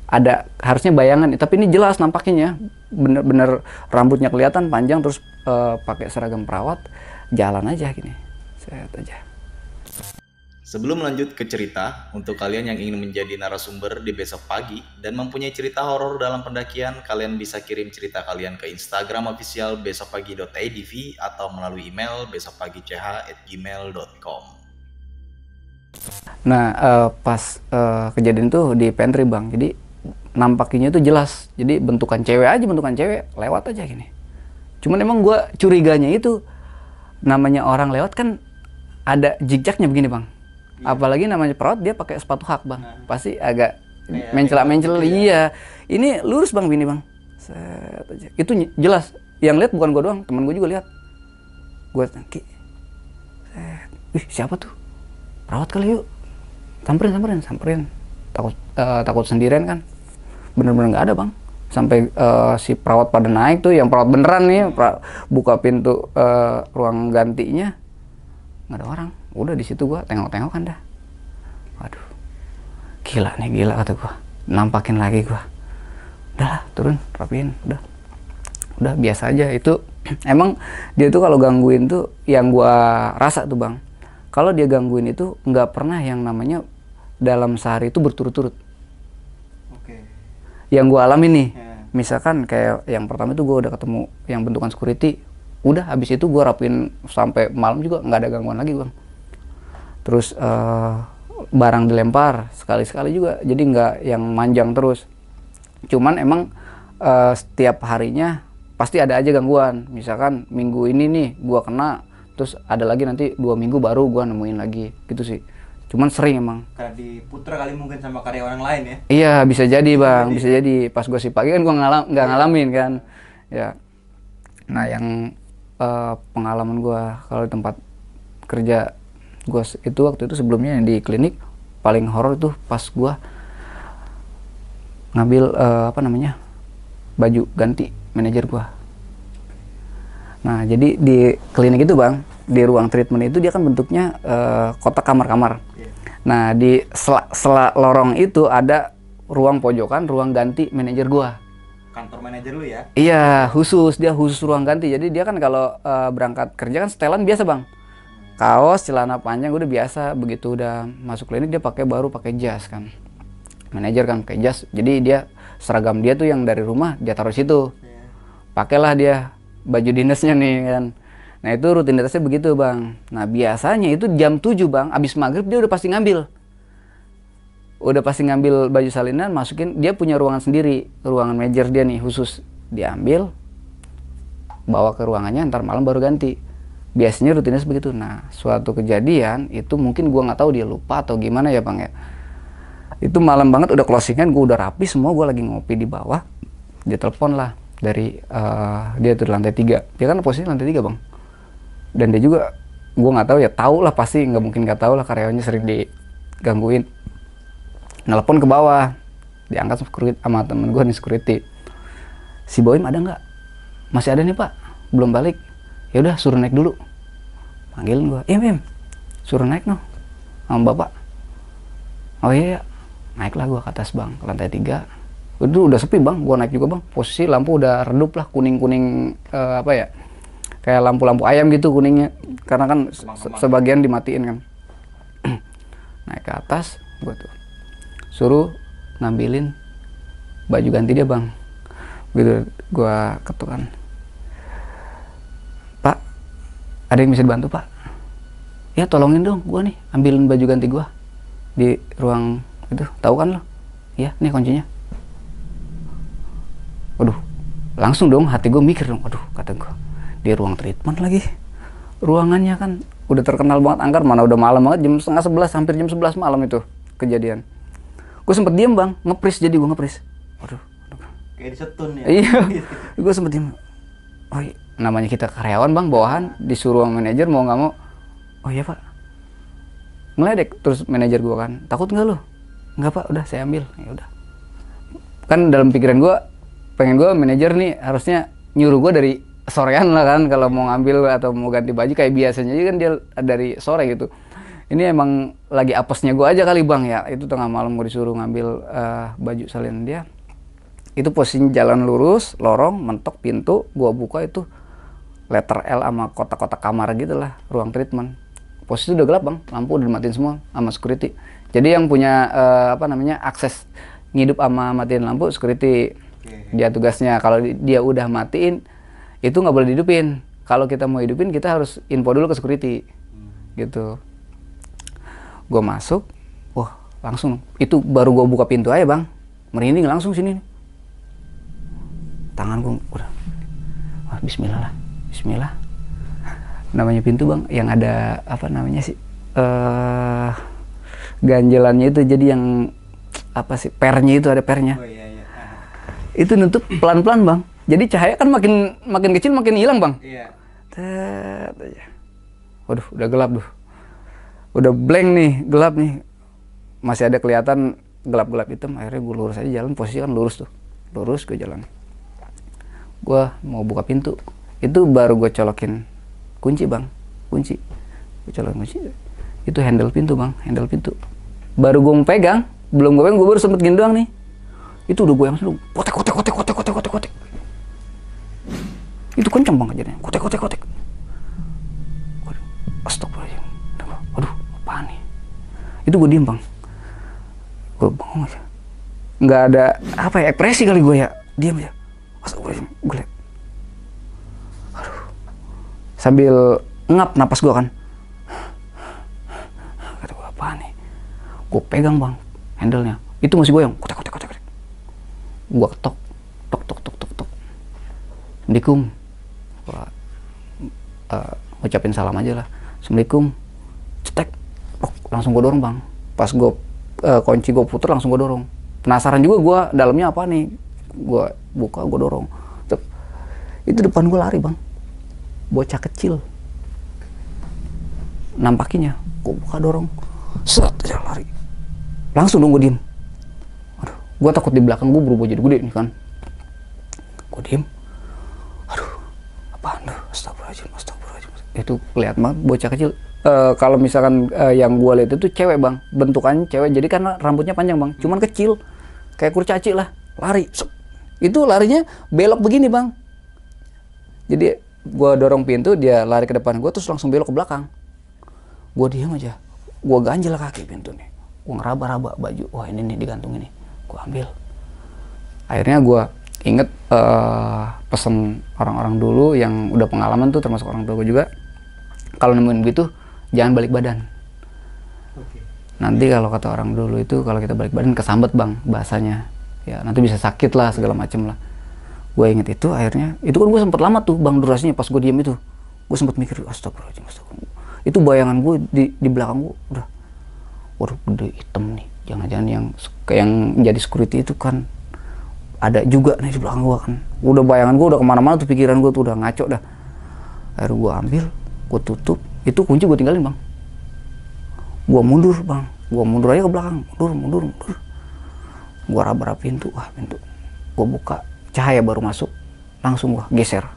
ada harusnya bayangan tapi ini jelas nampaknya ya, bener-bener rambutnya kelihatan panjang terus uh, pakai seragam perawat jalan aja gini saya aja Sebelum lanjut ke cerita, untuk kalian yang ingin menjadi narasumber di besok pagi dan mempunyai cerita horor dalam pendakian, kalian bisa kirim cerita kalian ke Instagram official besokpagi.idv atau melalui email besokpagi.ch@gmail.com. Nah, uh, pas uh, kejadian itu di pantry bang, jadi nampaknya itu jelas, jadi bentukan cewek aja bentukan cewek lewat aja gini. Cuman emang gue curiganya itu namanya orang lewat kan ada jejaknya begini bang Iya. apalagi namanya perawat dia pakai sepatu hak bang nah. pasti agak nah, mencelak. iya iya. ini lurus bang bini bang Set aja. itu jelas yang lihat bukan gue doang teman gue juga lihat gue tangki Set. Wih, siapa tuh perawat kali yuk samperin samperin samperin takut uh, takut sendirian kan bener-bener nggak ada bang sampai uh, si perawat pada naik tuh yang perawat beneran nih pra, buka pintu uh, ruang gantinya nggak ada orang udah di situ gua tengok-tengok kan dah waduh gila nih gila kata gua, nampakin lagi gua, udah turun rapiin udah udah biasa aja itu emang dia tuh kalau gangguin tuh yang gua rasa tuh bang kalau dia gangguin itu nggak pernah yang namanya dalam sehari itu berturut-turut oke, yang gua alami nih yeah. misalkan kayak yang pertama itu gua udah ketemu yang bentukan security udah habis itu gua rapin sampai malam juga nggak ada gangguan lagi bang terus uh, barang dilempar sekali-sekali juga jadi nggak yang manjang terus cuman emang uh, setiap harinya pasti ada aja gangguan misalkan minggu ini nih gua kena terus ada lagi nanti dua minggu baru gua nemuin lagi gitu sih cuman sering emang karena putra kali mungkin sama karya orang lain ya iya bisa jadi bang bisa ya. jadi, pas gua sih pagi kan gua ngalam nggak iya. ngalamin kan ya nah yang uh, pengalaman gua kalau tempat kerja gua itu waktu itu sebelumnya yang di klinik paling horor itu pas gua ngambil uh, apa namanya baju ganti manajer gua nah jadi di klinik itu bang di ruang treatment itu dia kan bentuknya uh, kotak kamar-kamar iya. nah di sela, sela lorong itu ada ruang pojokan ruang ganti manajer gua kantor manajer lu ya? Iya, khusus dia khusus ruang ganti. Jadi dia kan kalau uh, berangkat kerja kan setelan biasa bang kaos celana panjang udah biasa begitu udah masuk klinik dia pakai baru pakai jas kan manajer kan pakai jas jadi dia seragam dia tuh yang dari rumah dia taruh situ iya. pakailah dia baju dinasnya nih kan nah itu rutinitasnya begitu bang nah biasanya itu jam 7 bang abis maghrib dia udah pasti ngambil udah pasti ngambil baju salinan masukin dia punya ruangan sendiri ruangan manajer dia nih khusus diambil bawa ke ruangannya ntar malam baru ganti biasanya rutinnya begitu nah suatu kejadian itu mungkin gua nggak tahu dia lupa atau gimana ya bang ya itu malam banget udah closingan gua udah rapi semua gua lagi ngopi di bawah dia telepon lah dari uh, dia tuh di lantai tiga dia kan posisi lantai tiga bang dan dia juga gua nggak tahu ya tahu lah pasti nggak mungkin nggak tahu lah karyawannya sering digangguin nelpon ke bawah diangkat sama temen gua nih security si Boim ada nggak masih ada nih pak belum balik ya udah suruh naik dulu panggil gua iya mem suruh naik no sama bapak oh iya, iya. naiklah gua ke atas bang ke lantai tiga udah udah sepi bang gua naik juga bang posisi lampu udah redup lah kuning kuning uh, eh, apa ya kayak lampu-lampu ayam gitu kuningnya karena kan se sebagian dimatiin kan naik ke atas gua tuh suruh ngambilin baju ganti dia bang gitu gua ketukan ada yang bisa dibantu pak ya tolongin dong gue nih ambilin baju ganti gue di ruang itu tahu kan lo ya nih kuncinya waduh langsung dong hati gue mikir dong Waduh, kata gue di ruang treatment lagi ruangannya kan udah terkenal banget angker mana udah malam banget jam setengah sebelas hampir jam sebelas malam itu kejadian gue sempet diem bang ngepris jadi gue ngepris waduh kayak disetun ya iya gue sempet diem oh iya namanya kita karyawan bang bawahan disuruh sama manajer mau nggak mau oh iya pak ngeledek terus manajer gua kan takut nggak lo nggak pak udah saya ambil ya udah kan dalam pikiran gua pengen gua manajer nih harusnya nyuruh gua dari sorean lah kan kalau mau ngambil atau mau ganti baju kayak biasanya aja kan dia dari sore gitu ini emang lagi apesnya gua aja kali bang ya itu tengah malam gue disuruh ngambil uh, baju salin dia itu posisi jalan lurus lorong mentok pintu gua buka itu letter L sama kotak-kotak kamar gitu lah ruang treatment posisi udah gelap bang lampu udah dimatiin semua sama security jadi yang punya uh, apa namanya akses ngidup sama matiin lampu security dia tugasnya kalau dia udah matiin itu nggak boleh dihidupin kalau kita mau hidupin kita harus info dulu ke security hmm. gitu gue masuk wah langsung itu baru gue buka pintu aja bang merinding langsung sini tangan gue udah wah, Bismillah lah Bismillah namanya pintu bang yang ada apa namanya sih uh, ganjelannya itu jadi yang apa sih pernya itu ada pernya oh, iya, iya. itu nutup pelan pelan bang jadi cahaya kan makin makin kecil makin hilang bang iya. waduh udah gelap tuh udah blank nih gelap nih masih ada kelihatan gelap gelap hitam akhirnya gue lurus aja jalan posisi kan lurus tuh lurus gue jalan gue mau buka pintu itu baru gue colokin kunci bang kunci gue colokin kunci itu handle pintu bang handle pintu baru gue pegang belum gue pegang gue baru sempet gini doang nih itu udah gue yang seru kotek kotek kotek kotek kotek kotek kotek itu kenceng bang jadinya kotek kotek kotek stop astagfirullahaladzim aduh apaan nih itu gue diem bang gue bangun aja nggak ada apa ya ekspresi kali gue ya diem aja astagfirullahaladzim gue liat sambil ngap napas gue kan kata gue apa nih gue pegang bang handle nya itu masih goyang kotak kotak kotak kotak gue ketok tok tok tok tok tok dikum gue uh, ucapin salam aja lah assalamualaikum cetek oh, langsung gue dorong bang pas gue uh, kunci gue putar langsung gue dorong penasaran juga gue dalamnya apa nih gue buka gue dorong itu depan gue lari bang bocah kecil nampakinya gue buka dorong set dia lari langsung dong gue diem aduh gue takut di belakang gue berubah jadi gede nih kan gue diem aduh apaan tuh astagfirullahaladzim astagfirullahaladzim itu keliat banget bocah kecil Uh, kalau misalkan uh, yang gue lihat itu cewek bang bentukannya cewek jadi karena rambutnya panjang bang cuman kecil kayak kurcaci lah lari itu larinya belok begini bang jadi gue dorong pintu dia lari ke depan gue terus langsung belok ke belakang gue diam aja gue ganjel kaki pintu nih gue ngeraba-raba baju wah ini nih digantung ini gue ambil akhirnya gue inget uh, pesen orang-orang dulu yang udah pengalaman tuh termasuk orang tua gue juga kalau nemuin begitu jangan balik badan Oke. nanti kalau kata orang dulu itu kalau kita balik badan kesambet bang bahasanya ya nanti bisa sakit lah segala macem lah gue inget itu akhirnya itu kan gue sempet lama tuh bang durasinya pas gue diem itu gue sempet mikir astagfirullahaladzim astagfirullah itu bayangan gue di, di belakang gue udah waduh gede hitam nih jangan-jangan yang yang jadi security itu kan ada juga nih di belakang gue kan udah bayangan gue udah kemana-mana tuh pikiran gue tuh udah ngaco dah akhirnya gue ambil gue tutup itu kunci gue tinggalin bang gue mundur bang gue mundur aja ke belakang mundur mundur mundur gue raba-raba pintu wah pintu gue buka cahaya baru masuk langsung gua geser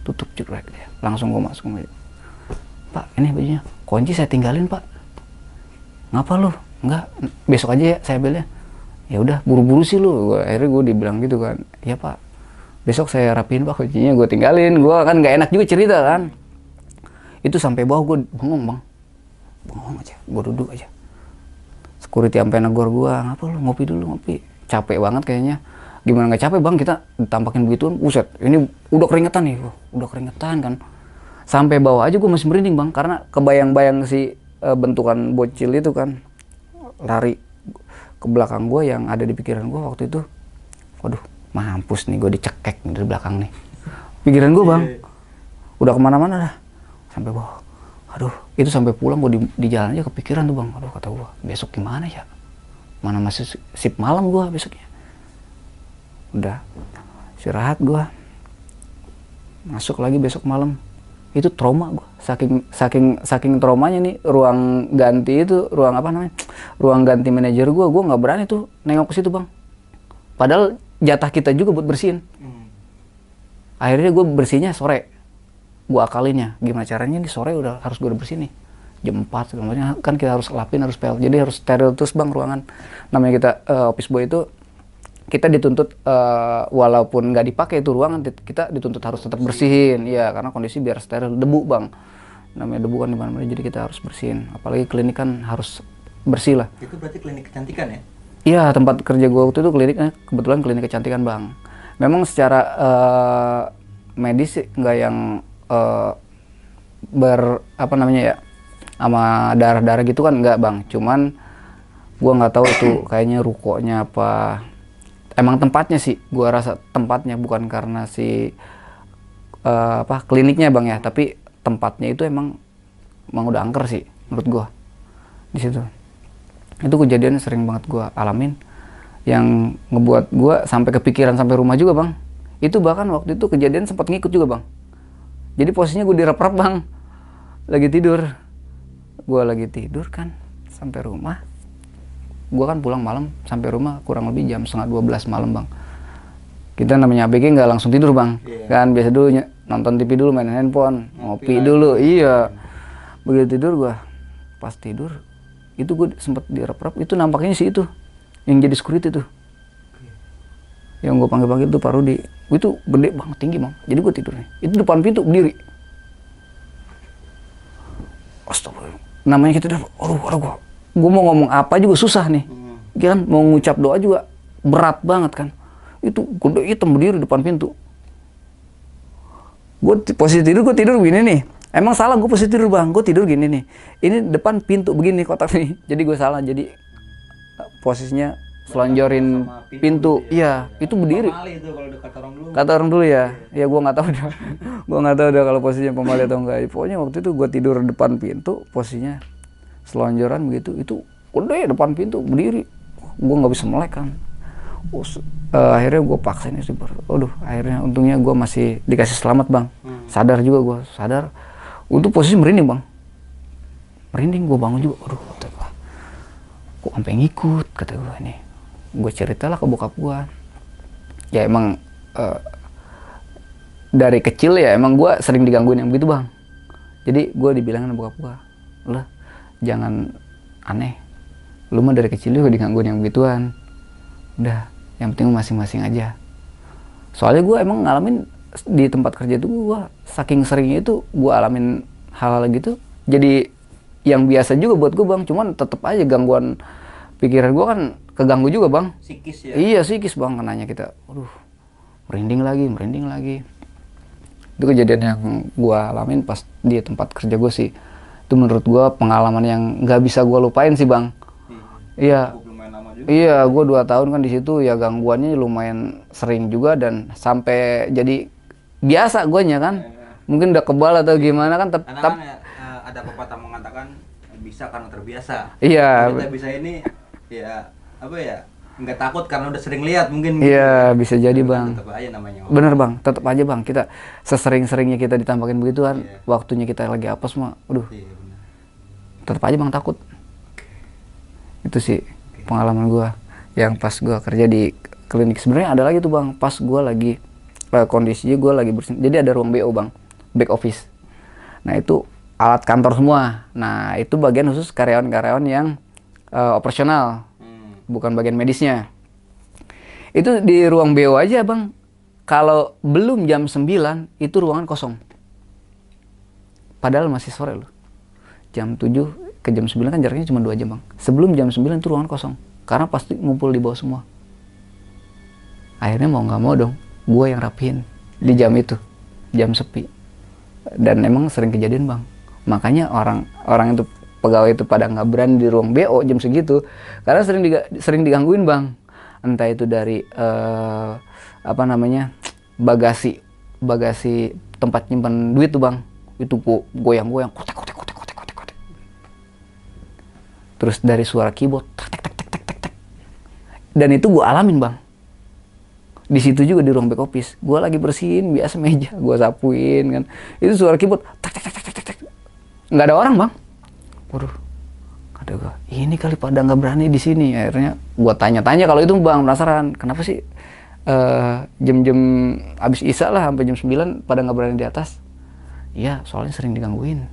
tutup juga langsung gua masuk pak ini bajunya kunci saya tinggalin pak ngapa lu Enggak? besok aja ya saya beli. ya udah buru-buru sih lu gua, akhirnya gua dibilang gitu kan ya pak besok saya rapiin pak kuncinya gua tinggalin Gua kan nggak enak juga cerita kan itu sampai bawah gua bengong bang bengong aja gua duduk aja security sampai negor gua. ngapa lu ngopi dulu ngopi capek banget kayaknya gimana nggak capek bang kita ditampakin begituan buset ini udah keringetan nih udah keringetan kan sampai bawah aja gue masih merinding bang karena kebayang-bayang si e, bentukan bocil itu kan lari ke belakang gue yang ada di pikiran gue waktu itu waduh mampus nih gue dicekek dari belakang nih pikiran gue bang iya. udah kemana-mana dah sampai bawah aduh itu sampai pulang gue di, di jalan aja kepikiran tuh bang aduh kata gue besok gimana ya mana masih sip malam gue besoknya udah istirahat gue masuk lagi besok malam itu trauma gue saking saking saking traumanya nih ruang ganti itu ruang apa namanya ruang ganti manajer gue gue nggak berani tuh nengok ke situ bang padahal jatah kita juga buat bersihin hmm. akhirnya gue bersihnya sore gue akalinnya gimana caranya nih sore udah harus gue bersihin nih jam 4 kan kita harus lapin harus pel jadi harus steril terus bang ruangan namanya kita uh, office boy itu kita dituntut uh, walaupun nggak dipakai itu ruangan kita dituntut harus tetap bersihin ya karena kondisi biar steril debu bang namanya debu kan di mana-mana jadi kita harus bersihin apalagi klinik kan harus bersih lah itu berarti klinik kecantikan ya iya tempat kerja gue waktu itu kliniknya eh, kebetulan klinik kecantikan bang memang secara uh, medis nggak yang uh, ber apa namanya ya sama darah-darah gitu kan nggak bang cuman gua nggak tahu itu kayaknya rukonya apa emang tempatnya sih gua rasa tempatnya bukan karena si uh, apa kliniknya bang ya tapi tempatnya itu emang emang udah angker sih menurut gua di situ itu kejadian sering banget gua alamin yang ngebuat gua sampai kepikiran sampai rumah juga bang itu bahkan waktu itu kejadian sempat ngikut juga bang jadi posisinya gue direp-rep bang lagi tidur gua lagi tidur kan sampai rumah gue kan pulang malam sampai rumah kurang lebih jam setengah 12 malam bang kita namanya ABG nggak langsung tidur bang yeah. kan biasa dulu nonton TV dulu main handphone ngopi, ngopi dulu iya begitu tidur gue pas tidur itu gue sempet direp-rep itu nampaknya sih itu yang jadi security tuh yeah. yang gue panggil-panggil tuh Pak Rudi itu gede banget tinggi bang jadi gue tidurnya nih itu depan pintu berdiri astagfirullah namanya kita udah aduh aduh gue gue mau ngomong apa juga susah nih hmm. Iya kan mau ngucap doa juga berat banget kan itu kuda itu berdiri depan pintu gue posisi tidur gue tidur gini nih emang salah gue posisi tidur bang gue tidur gini nih ini depan pintu begini kotak nih jadi gue salah jadi posisinya selonjorin pintu, gitu ya. iya ya. itu berdiri itu kalau kata orang dulu kata orang dulu ya ya, ya gue nggak tahu udah gue nggak tahu dia kalau posisinya pemali atau enggak pokoknya waktu itu gue tidur depan pintu posisinya selonjoran begitu itu ya depan pintu berdiri gue nggak bisa melek kan uh, akhirnya gue paksain istri aduh akhirnya untungnya gue masih dikasih selamat bang hmm. sadar juga gue sadar untuk posisi merinding bang merinding gue bangun juga aduh kok sampai ngikut kata gue ini gue ceritalah ke bokap gue ya emang uh, dari kecil ya emang gue sering digangguin yang begitu bang jadi gue dibilangin bokap gue lah jangan aneh lu mah dari kecil lu digangguin yang begituan udah yang penting masing-masing aja soalnya gue emang ngalamin di tempat kerja tuh gue saking seringnya itu gue alamin hal-hal gitu jadi yang biasa juga buat gue bang cuman tetap aja gangguan pikiran gue kan keganggu juga bang psikis ya iya psikis bang kenanya kita aduh merinding lagi merinding lagi itu kejadian yang gue alamin pas di tempat kerja gue sih itu menurut gue pengalaman yang nggak bisa gue lupain sih bang hmm. iya iya gue dua tahun kan di situ ya gangguannya lumayan sering juga dan sampai jadi biasa gue nya kan iya, iya. mungkin udah kebal atau gimana kan tetap kan, ya, eh, ada pepatah mengatakan bisa karena terbiasa iya kita bisa ini ya apa ya nggak takut karena udah sering lihat mungkin gitu. iya gitu. bisa jadi nah, bang tetap aja namanya orang. bener bang tetap aja bang kita sesering-seringnya kita ditampakin begitu kan iya. waktunya kita lagi apa semua aduh tetap aja bang takut itu sih pengalaman gue yang pas gue kerja di klinik sebenarnya ada lagi tuh bang pas gue lagi uh, kondisinya gue lagi bersin jadi ada ruang bo bang back office nah itu alat kantor semua nah itu bagian khusus karyawan-karyawan yang uh, operasional hmm. bukan bagian medisnya itu di ruang bo aja bang kalau belum jam 9 itu ruangan kosong padahal masih sore loh jam 7 ke jam 9 kan jaraknya cuma 2 jam bang sebelum jam 9 itu ruangan kosong karena pasti ngumpul di bawah semua akhirnya mau gak mau dong gue yang rapihin di jam itu jam sepi dan emang sering kejadian bang makanya orang orang itu pegawai itu pada nggak berani di ruang BO jam segitu karena sering diga, sering digangguin bang entah itu dari uh, apa namanya bagasi bagasi tempat nyimpan duit tuh bang itu goyang-goyang kotak terus dari suara keyboard tak tak tak tak tak tak, tak. dan itu gue alamin bang di situ juga di ruang back office gue lagi bersihin biasa meja gue sapuin kan itu suara keyboard tak tak tak tak tak tak nggak ada orang bang waduh ada gue ini kali pada nggak berani di sini akhirnya gue tanya-tanya kalau itu bang penasaran kenapa sih jam-jam uh, abis isya lah sampai jam 9 pada nggak berani di atas Iya, soalnya sering digangguin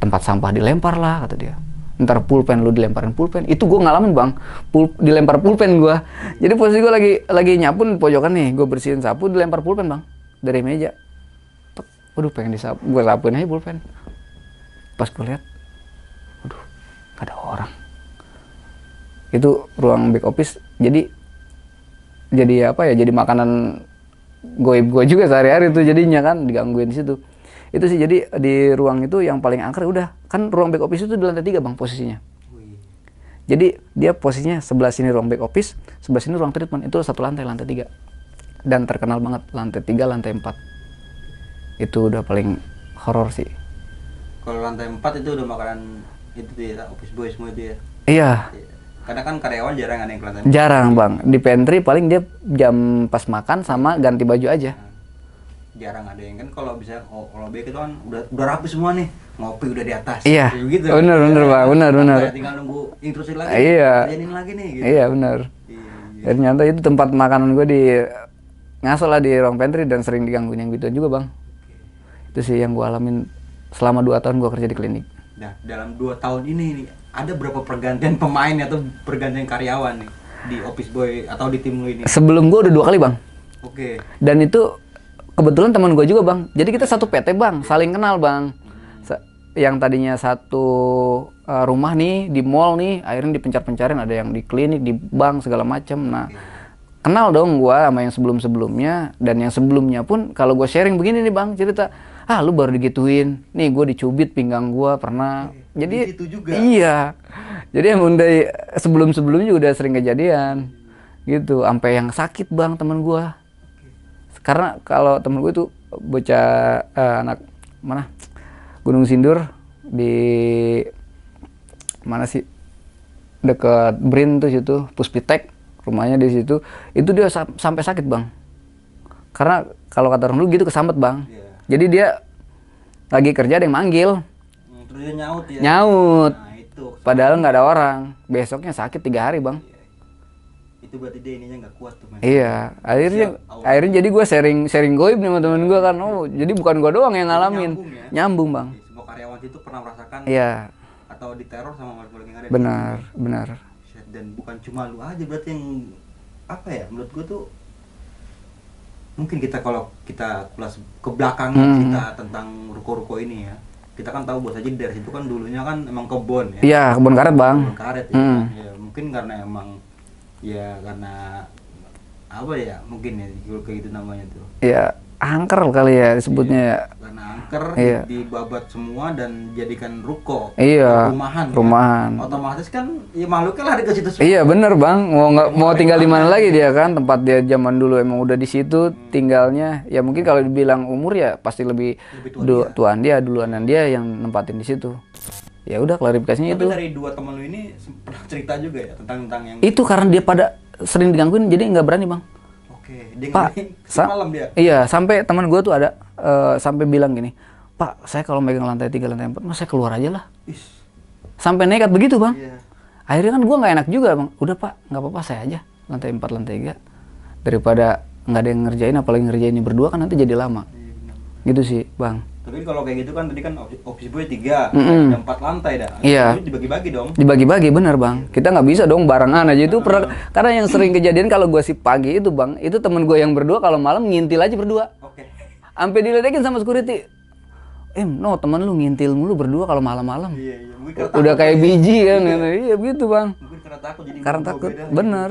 tempat sampah dilempar lah kata dia ntar pulpen lu dilemparin pulpen itu gue ngalamin bang Pul dilempar pulpen gue jadi posisi gue lagi lagi nyapu pojokan nih gue bersihin sapu dilempar pulpen bang dari meja Tuk. waduh pengen disapu gue sapuin aja pulpen pas gue lihat waduh gak ada orang itu ruang back office jadi jadi apa ya jadi makanan goib gue juga sehari-hari tuh jadinya kan digangguin di situ itu sih jadi di ruang itu yang paling angker udah kan ruang back office itu di lantai tiga bang posisinya jadi dia posisinya sebelah sini ruang back office sebelah sini ruang treatment itu satu lantai lantai tiga dan terkenal banget lantai tiga lantai empat itu udah paling horor sih kalau lantai empat itu udah makanan itu tuh ya office boy semua itu ya iya karena kan karyawan jarang ada yang kelantai jarang bang di pantry paling dia jam pas makan sama ganti baju aja hmm jarang ada yang kan kalau bisa kalau baik itu kan udah udah rapi semua nih ngopi udah di atas iya ya, gitu benar iya. benar pak benar benar tinggal nunggu instruksi lagi iya jadiin lagi nih gitu. iya benar iya, iya. ternyata itu tempat makanan gue di ngasal lah di ruang pantry dan sering diganggu yang gitu juga bang Oke. itu sih yang gue alamin selama dua tahun gue kerja di klinik nah dalam dua tahun ini nih, ada berapa pergantian pemain atau pergantian karyawan nih di office boy atau di tim lu ini sebelum gue udah dua kali bang Oke. Dan itu kebetulan teman gue juga bang jadi kita satu PT bang saling kenal bang yang tadinya satu uh, rumah nih di mall nih akhirnya dipencar-pencarin ada yang di klinik di bank segala macam. nah kenal dong gue sama yang sebelum-sebelumnya dan yang sebelumnya pun kalau gue sharing begini nih bang cerita ah lu baru digituin nih gue dicubit pinggang gue pernah iya, jadi itu juga. iya jadi yang udah eh, sebelum-sebelumnya udah sering kejadian gitu sampai yang sakit bang teman gue karena kalau temen gue tuh bocah uh, anak mana Gunung Sindur di mana sih dekat Brin tuh situ Puspitek rumahnya di situ itu dia sa sampai sakit bang karena kalau kata orang dulu gitu kesambet bang yeah. jadi dia lagi kerja ada yang manggil hmm, terus dia nyaut ya nyaut nah, itu. padahal nggak ada orang besoknya sakit tiga hari bang yeah itu berarti dia ininya nggak kuat tuh men. iya akhirnya Siap, akhirnya jadi gue sharing sharing goib nih sama temen gue kan oh jadi bukan gue doang yang ngalamin nyambung, ya? nyambung bang semua karyawan itu pernah merasakan iya atau diteror sama orang yang ada benar di benar dan bukan cuma lu aja berarti yang apa ya menurut gue tuh mungkin kita kalau kita kulas ke belakang hmm. kita tentang ruko-ruko ini ya kita kan tahu bos aja dari situ kan dulunya kan emang kebon ya iya kebon karet bang kebon karet ya, hmm. ya mungkin karena emang ya karena apa ya mungkin ya kayak itu namanya tuh ya angker kali ya disebutnya iya, ya karena angker iya. dibabat semua dan jadikan ruko iya rumahan ya. rumahan otomatis kan ya makhluk makhluknya lari ke situ semua. iya bener bang mau nggak iya, mau tinggal di mana lagi dia kan tempat dia zaman dulu emang udah di situ hmm. tinggalnya ya mungkin kalau dibilang umur ya pasti lebih, lebih tuan, dia. tuan dia dan dia yang nempatin di situ ya udah klarifikasinya Tapi itu dari dua temen lu ini pernah cerita juga ya tentang tentang yang itu karena dia pada sering digangguin jadi nggak berani bang oke dia pak sa malam dia iya sampai teman gue tuh ada uh, sampai bilang gini pak saya kalau megang lantai tiga lantai empat mas saya keluar aja lah sampai nekat begitu bang yeah. akhirnya kan gue nggak enak juga bang udah pak nggak apa-apa saya aja lantai empat lantai tiga daripada nggak ada yang ngerjain apalagi ngerjain ini berdua kan nanti jadi lama yeah, iya, gitu sih bang tapi kalau kayak gitu kan tadi kan opsi gue tiga, mm -hmm. ada empat lantai dah. Nah, iya. Dibagi-bagi dong. Dibagi-bagi benar bang. Kita nggak bisa dong barengan aja itu. Iya. Karena yang sering kejadian kalau gue si pagi itu bang, itu temen gue yang berdua kalau malam ngintil aja berdua. Oke. Okay. Sampai diledekin sama security. em no temen lu ngintil mulu berdua kalau malam-malam. Iya, iya. Udah kayak biji ya. kan, kan, iya. iya begitu bang. Mungkin karena takut jadi. Karena takut, bener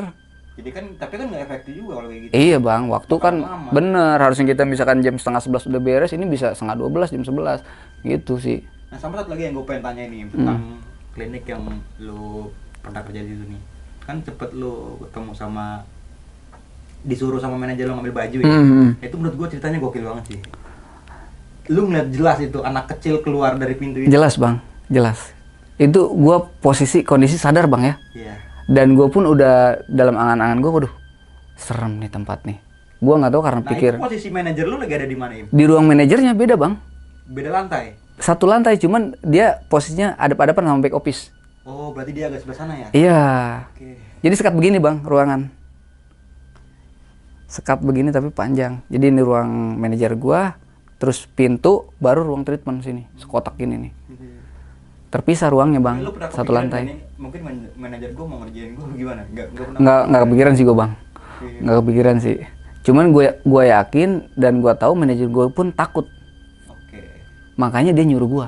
jadi kan tapi kan nggak efektif juga kalau kayak gitu iya bang waktu Bukan kan lama. bener harusnya kita misalkan jam setengah sebelas udah beres ini bisa setengah dua belas jam sebelas gitu sih nah sama satu lagi yang gue pengen tanya ini hmm. tentang hmm. klinik yang lo pernah kerja di sini. kan cepet lo ketemu sama disuruh sama manajer lo ngambil baju ya hmm. hmm, hmm. itu menurut gue ceritanya gokil banget sih lu ngeliat jelas itu anak kecil keluar dari pintu itu jelas bang jelas itu gue posisi kondisi sadar bang ya yeah dan gue pun udah dalam angan-angan gue waduh serem nih tempat nih gue nggak tahu karena nah, pikir itu posisi manajer lu lagi ada di mana ibu? di ruang manajernya beda bang beda lantai satu lantai cuman dia posisinya ada pada sama back office oh berarti dia agak sebelah sana ya iya okay. jadi sekat begini bang ruangan sekat begini tapi panjang jadi ini ruang manajer gue terus pintu baru ruang treatment sini sekotak gini nih mhm terpisah ruangnya bang satu lantai ini, mungkin manajer gue mau ngerjain gue gimana nggak nggak nggak kepikiran sih gue bang iya. nggak kepikiran sih cuman gue gue yakin dan gue tahu manajer gue pun takut okay. makanya dia nyuruh gue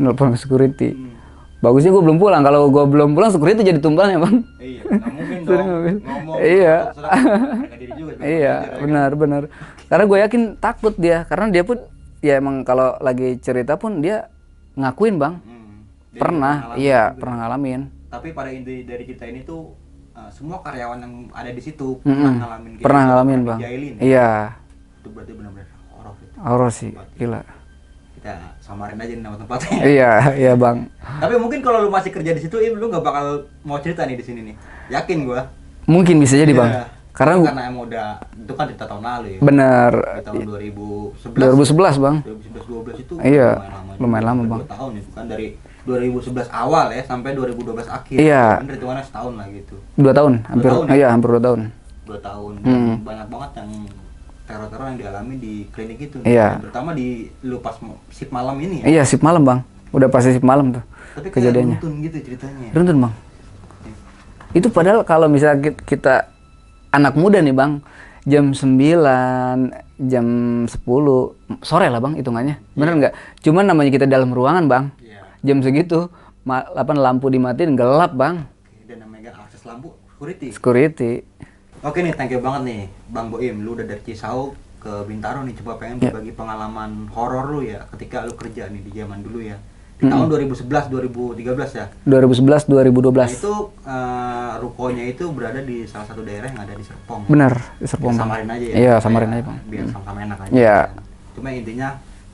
nelfon security hmm. bagusnya gue belum pulang kalau gue belum pulang security jadi tumbalnya bang iya nggak mungkin dong ngomong iya juga, iya benar kan? benar karena gue yakin takut dia karena dia pun ya emang kalau lagi cerita pun dia ngakuin bang hmm. pernah iya gitu. pernah ngalamin tapi pada inti dari kita ini tuh eh, semua karyawan yang ada di situ pernah hmm. ngalamin gitu, pernah ngalamin gitu. bang dijailin, iya itu berarti benar-benar horor horor sih gila kita samarin aja nama tempatnya iya iya bang tapi mungkin kalau lu masih kerja di situ eh, lu nggak bakal mau cerita nih di sini nih yakin gua mungkin bisa jadi yeah. bang karena, karena emang udah itu kan kita tahun lalu ya. Benar. Di tahun 2011. 2011, Bang. 2011 12 itu iya, lumayan lama. Lumayan lama, Bang. tahun itu ya, kan dari 2011 awal ya sampai 2012 akhir. Iya. Kan hitungannya setahun lah gitu. Dua tahun, hampir. Dua tahun, ya? Iya, hampir dua tahun. Dua tahun. Hmm. Banyak banget yang teror-teror yang dialami di klinik itu. Iya. Terutama di lu pas sip malam ini ya. Iya, sip malam, Bang. Udah pasti sip malam tuh. Tapi kejadiannya. Runtun gitu ceritanya. Runtun, Bang. Ya. Itu padahal kalau misalnya kita anak muda nih bang jam 9 jam 10 sore lah bang hitungannya bener iya. nggak cuman namanya kita dalam ruangan bang yeah. jam segitu apa lampu dimatiin gelap bang dan namanya akses lampu security security oke nih thank you banget nih bang Boim lu udah dari Cisau ke Bintaro nih coba pengen iya. berbagi pengalaman horor lu ya ketika lu kerja nih di zaman dulu ya hmm. tahun 2011 2013 ya 2011 2012 nah, itu uh, rukonya itu berada di salah satu daerah yang ada di Serpong benar di Serpong ya, samarin aja ya iya samarin aja bang biar mm. sama-sama enak aja iya kan. cuma intinya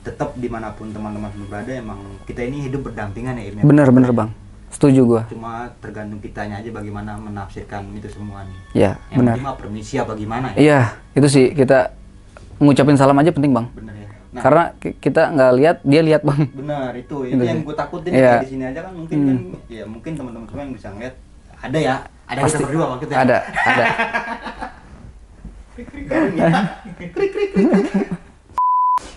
tetap dimanapun teman-teman berada emang kita ini hidup berdampingan ya bener ya. benar benar bang setuju gua cuma tergantung kitanya aja bagaimana menafsirkan itu semua nih ya benar cuma permisi apa gimana ya iya itu sih kita ngucapin salam aja penting bang benar ya Nah, karena kita nggak lihat dia lihat bang benar itu itu gitu yang gue takutin yeah. di sini aja kan mungkin hmm. kan ya mungkin teman-teman semua yang bisa ngeliat ada ya ada Pasti. kita berdua waktu itu ya? ada ada krik krik krik krik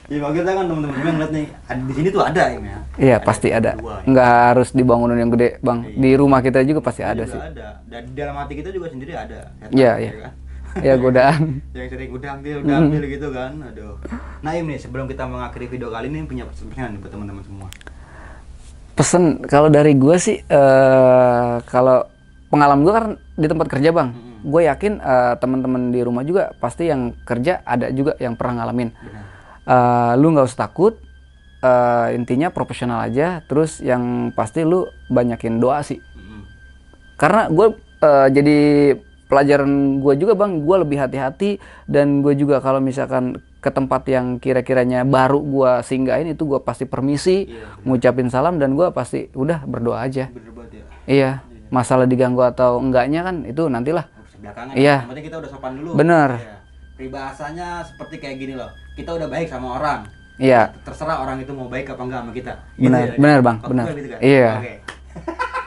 Ya maksudnya kan teman-teman yang ngeliat nih, di sini tuh ada ya. Iya pasti ada. Dua, ya. Nggak harus di bangunan yang gede bang. Iya. Di rumah kita juga pasti ada juga sih. Ada. Dan di dalam hati kita juga sendiri ada. Iya ya kan? iya. Ya, ya godaan yang sering udah ambil udah ambil gitu kan aduh Naim nih sebelum kita mengakhiri video kali ini punya pesan buat teman-teman semua pesan kalau dari gue sih uh, kalau pengalaman gue kan di tempat kerja bang mm -hmm. gue yakin uh, teman-teman di rumah juga pasti yang kerja ada juga yang pernah ngalamin uh, lu nggak usah takut uh, intinya profesional aja terus yang pasti lu banyakin doa sih mm -hmm. karena gue uh, jadi pelajaran gue juga bang gue lebih hati-hati dan gue juga kalau misalkan ke tempat yang kira-kiranya baru gue singgahin itu gue pasti permisi iya, ngucapin salam dan gue pasti udah berdoa aja ya. iya masalah diganggu atau enggaknya kan itu nantilah belakangan iya ya. kita udah sopan dulu bener ya. peribahasanya seperti kayak gini loh kita udah baik sama orang iya terserah orang itu mau baik apa enggak sama kita gitu benar iya, ya, benar bang benar gitu kan? iya okay.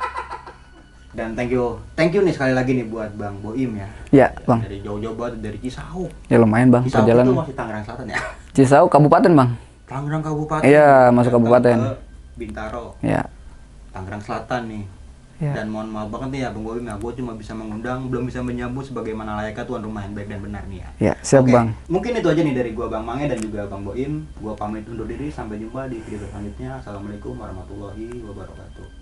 dan thank you thank you nih sekali lagi nih buat bang Boim ya ya bang dari jauh-jauh banget dari Cisau? ya lumayan bang Cisau perjalanan itu masih Tangerang Selatan ya Cisau kabupaten bang Tangerang kabupaten iya masuk kabupaten Bintaro Iya. Tangerang Selatan nih ya. dan mohon maaf banget nih ya bang Boim ya gue cuma bisa mengundang belum bisa menyambut sebagaimana layaknya tuan rumah yang baik dan benar nih ya ya siap okay. bang mungkin itu aja nih dari gue bang Mange dan juga bang Boim gue pamit undur diri sampai jumpa di video selanjutnya assalamualaikum warahmatullahi wabarakatuh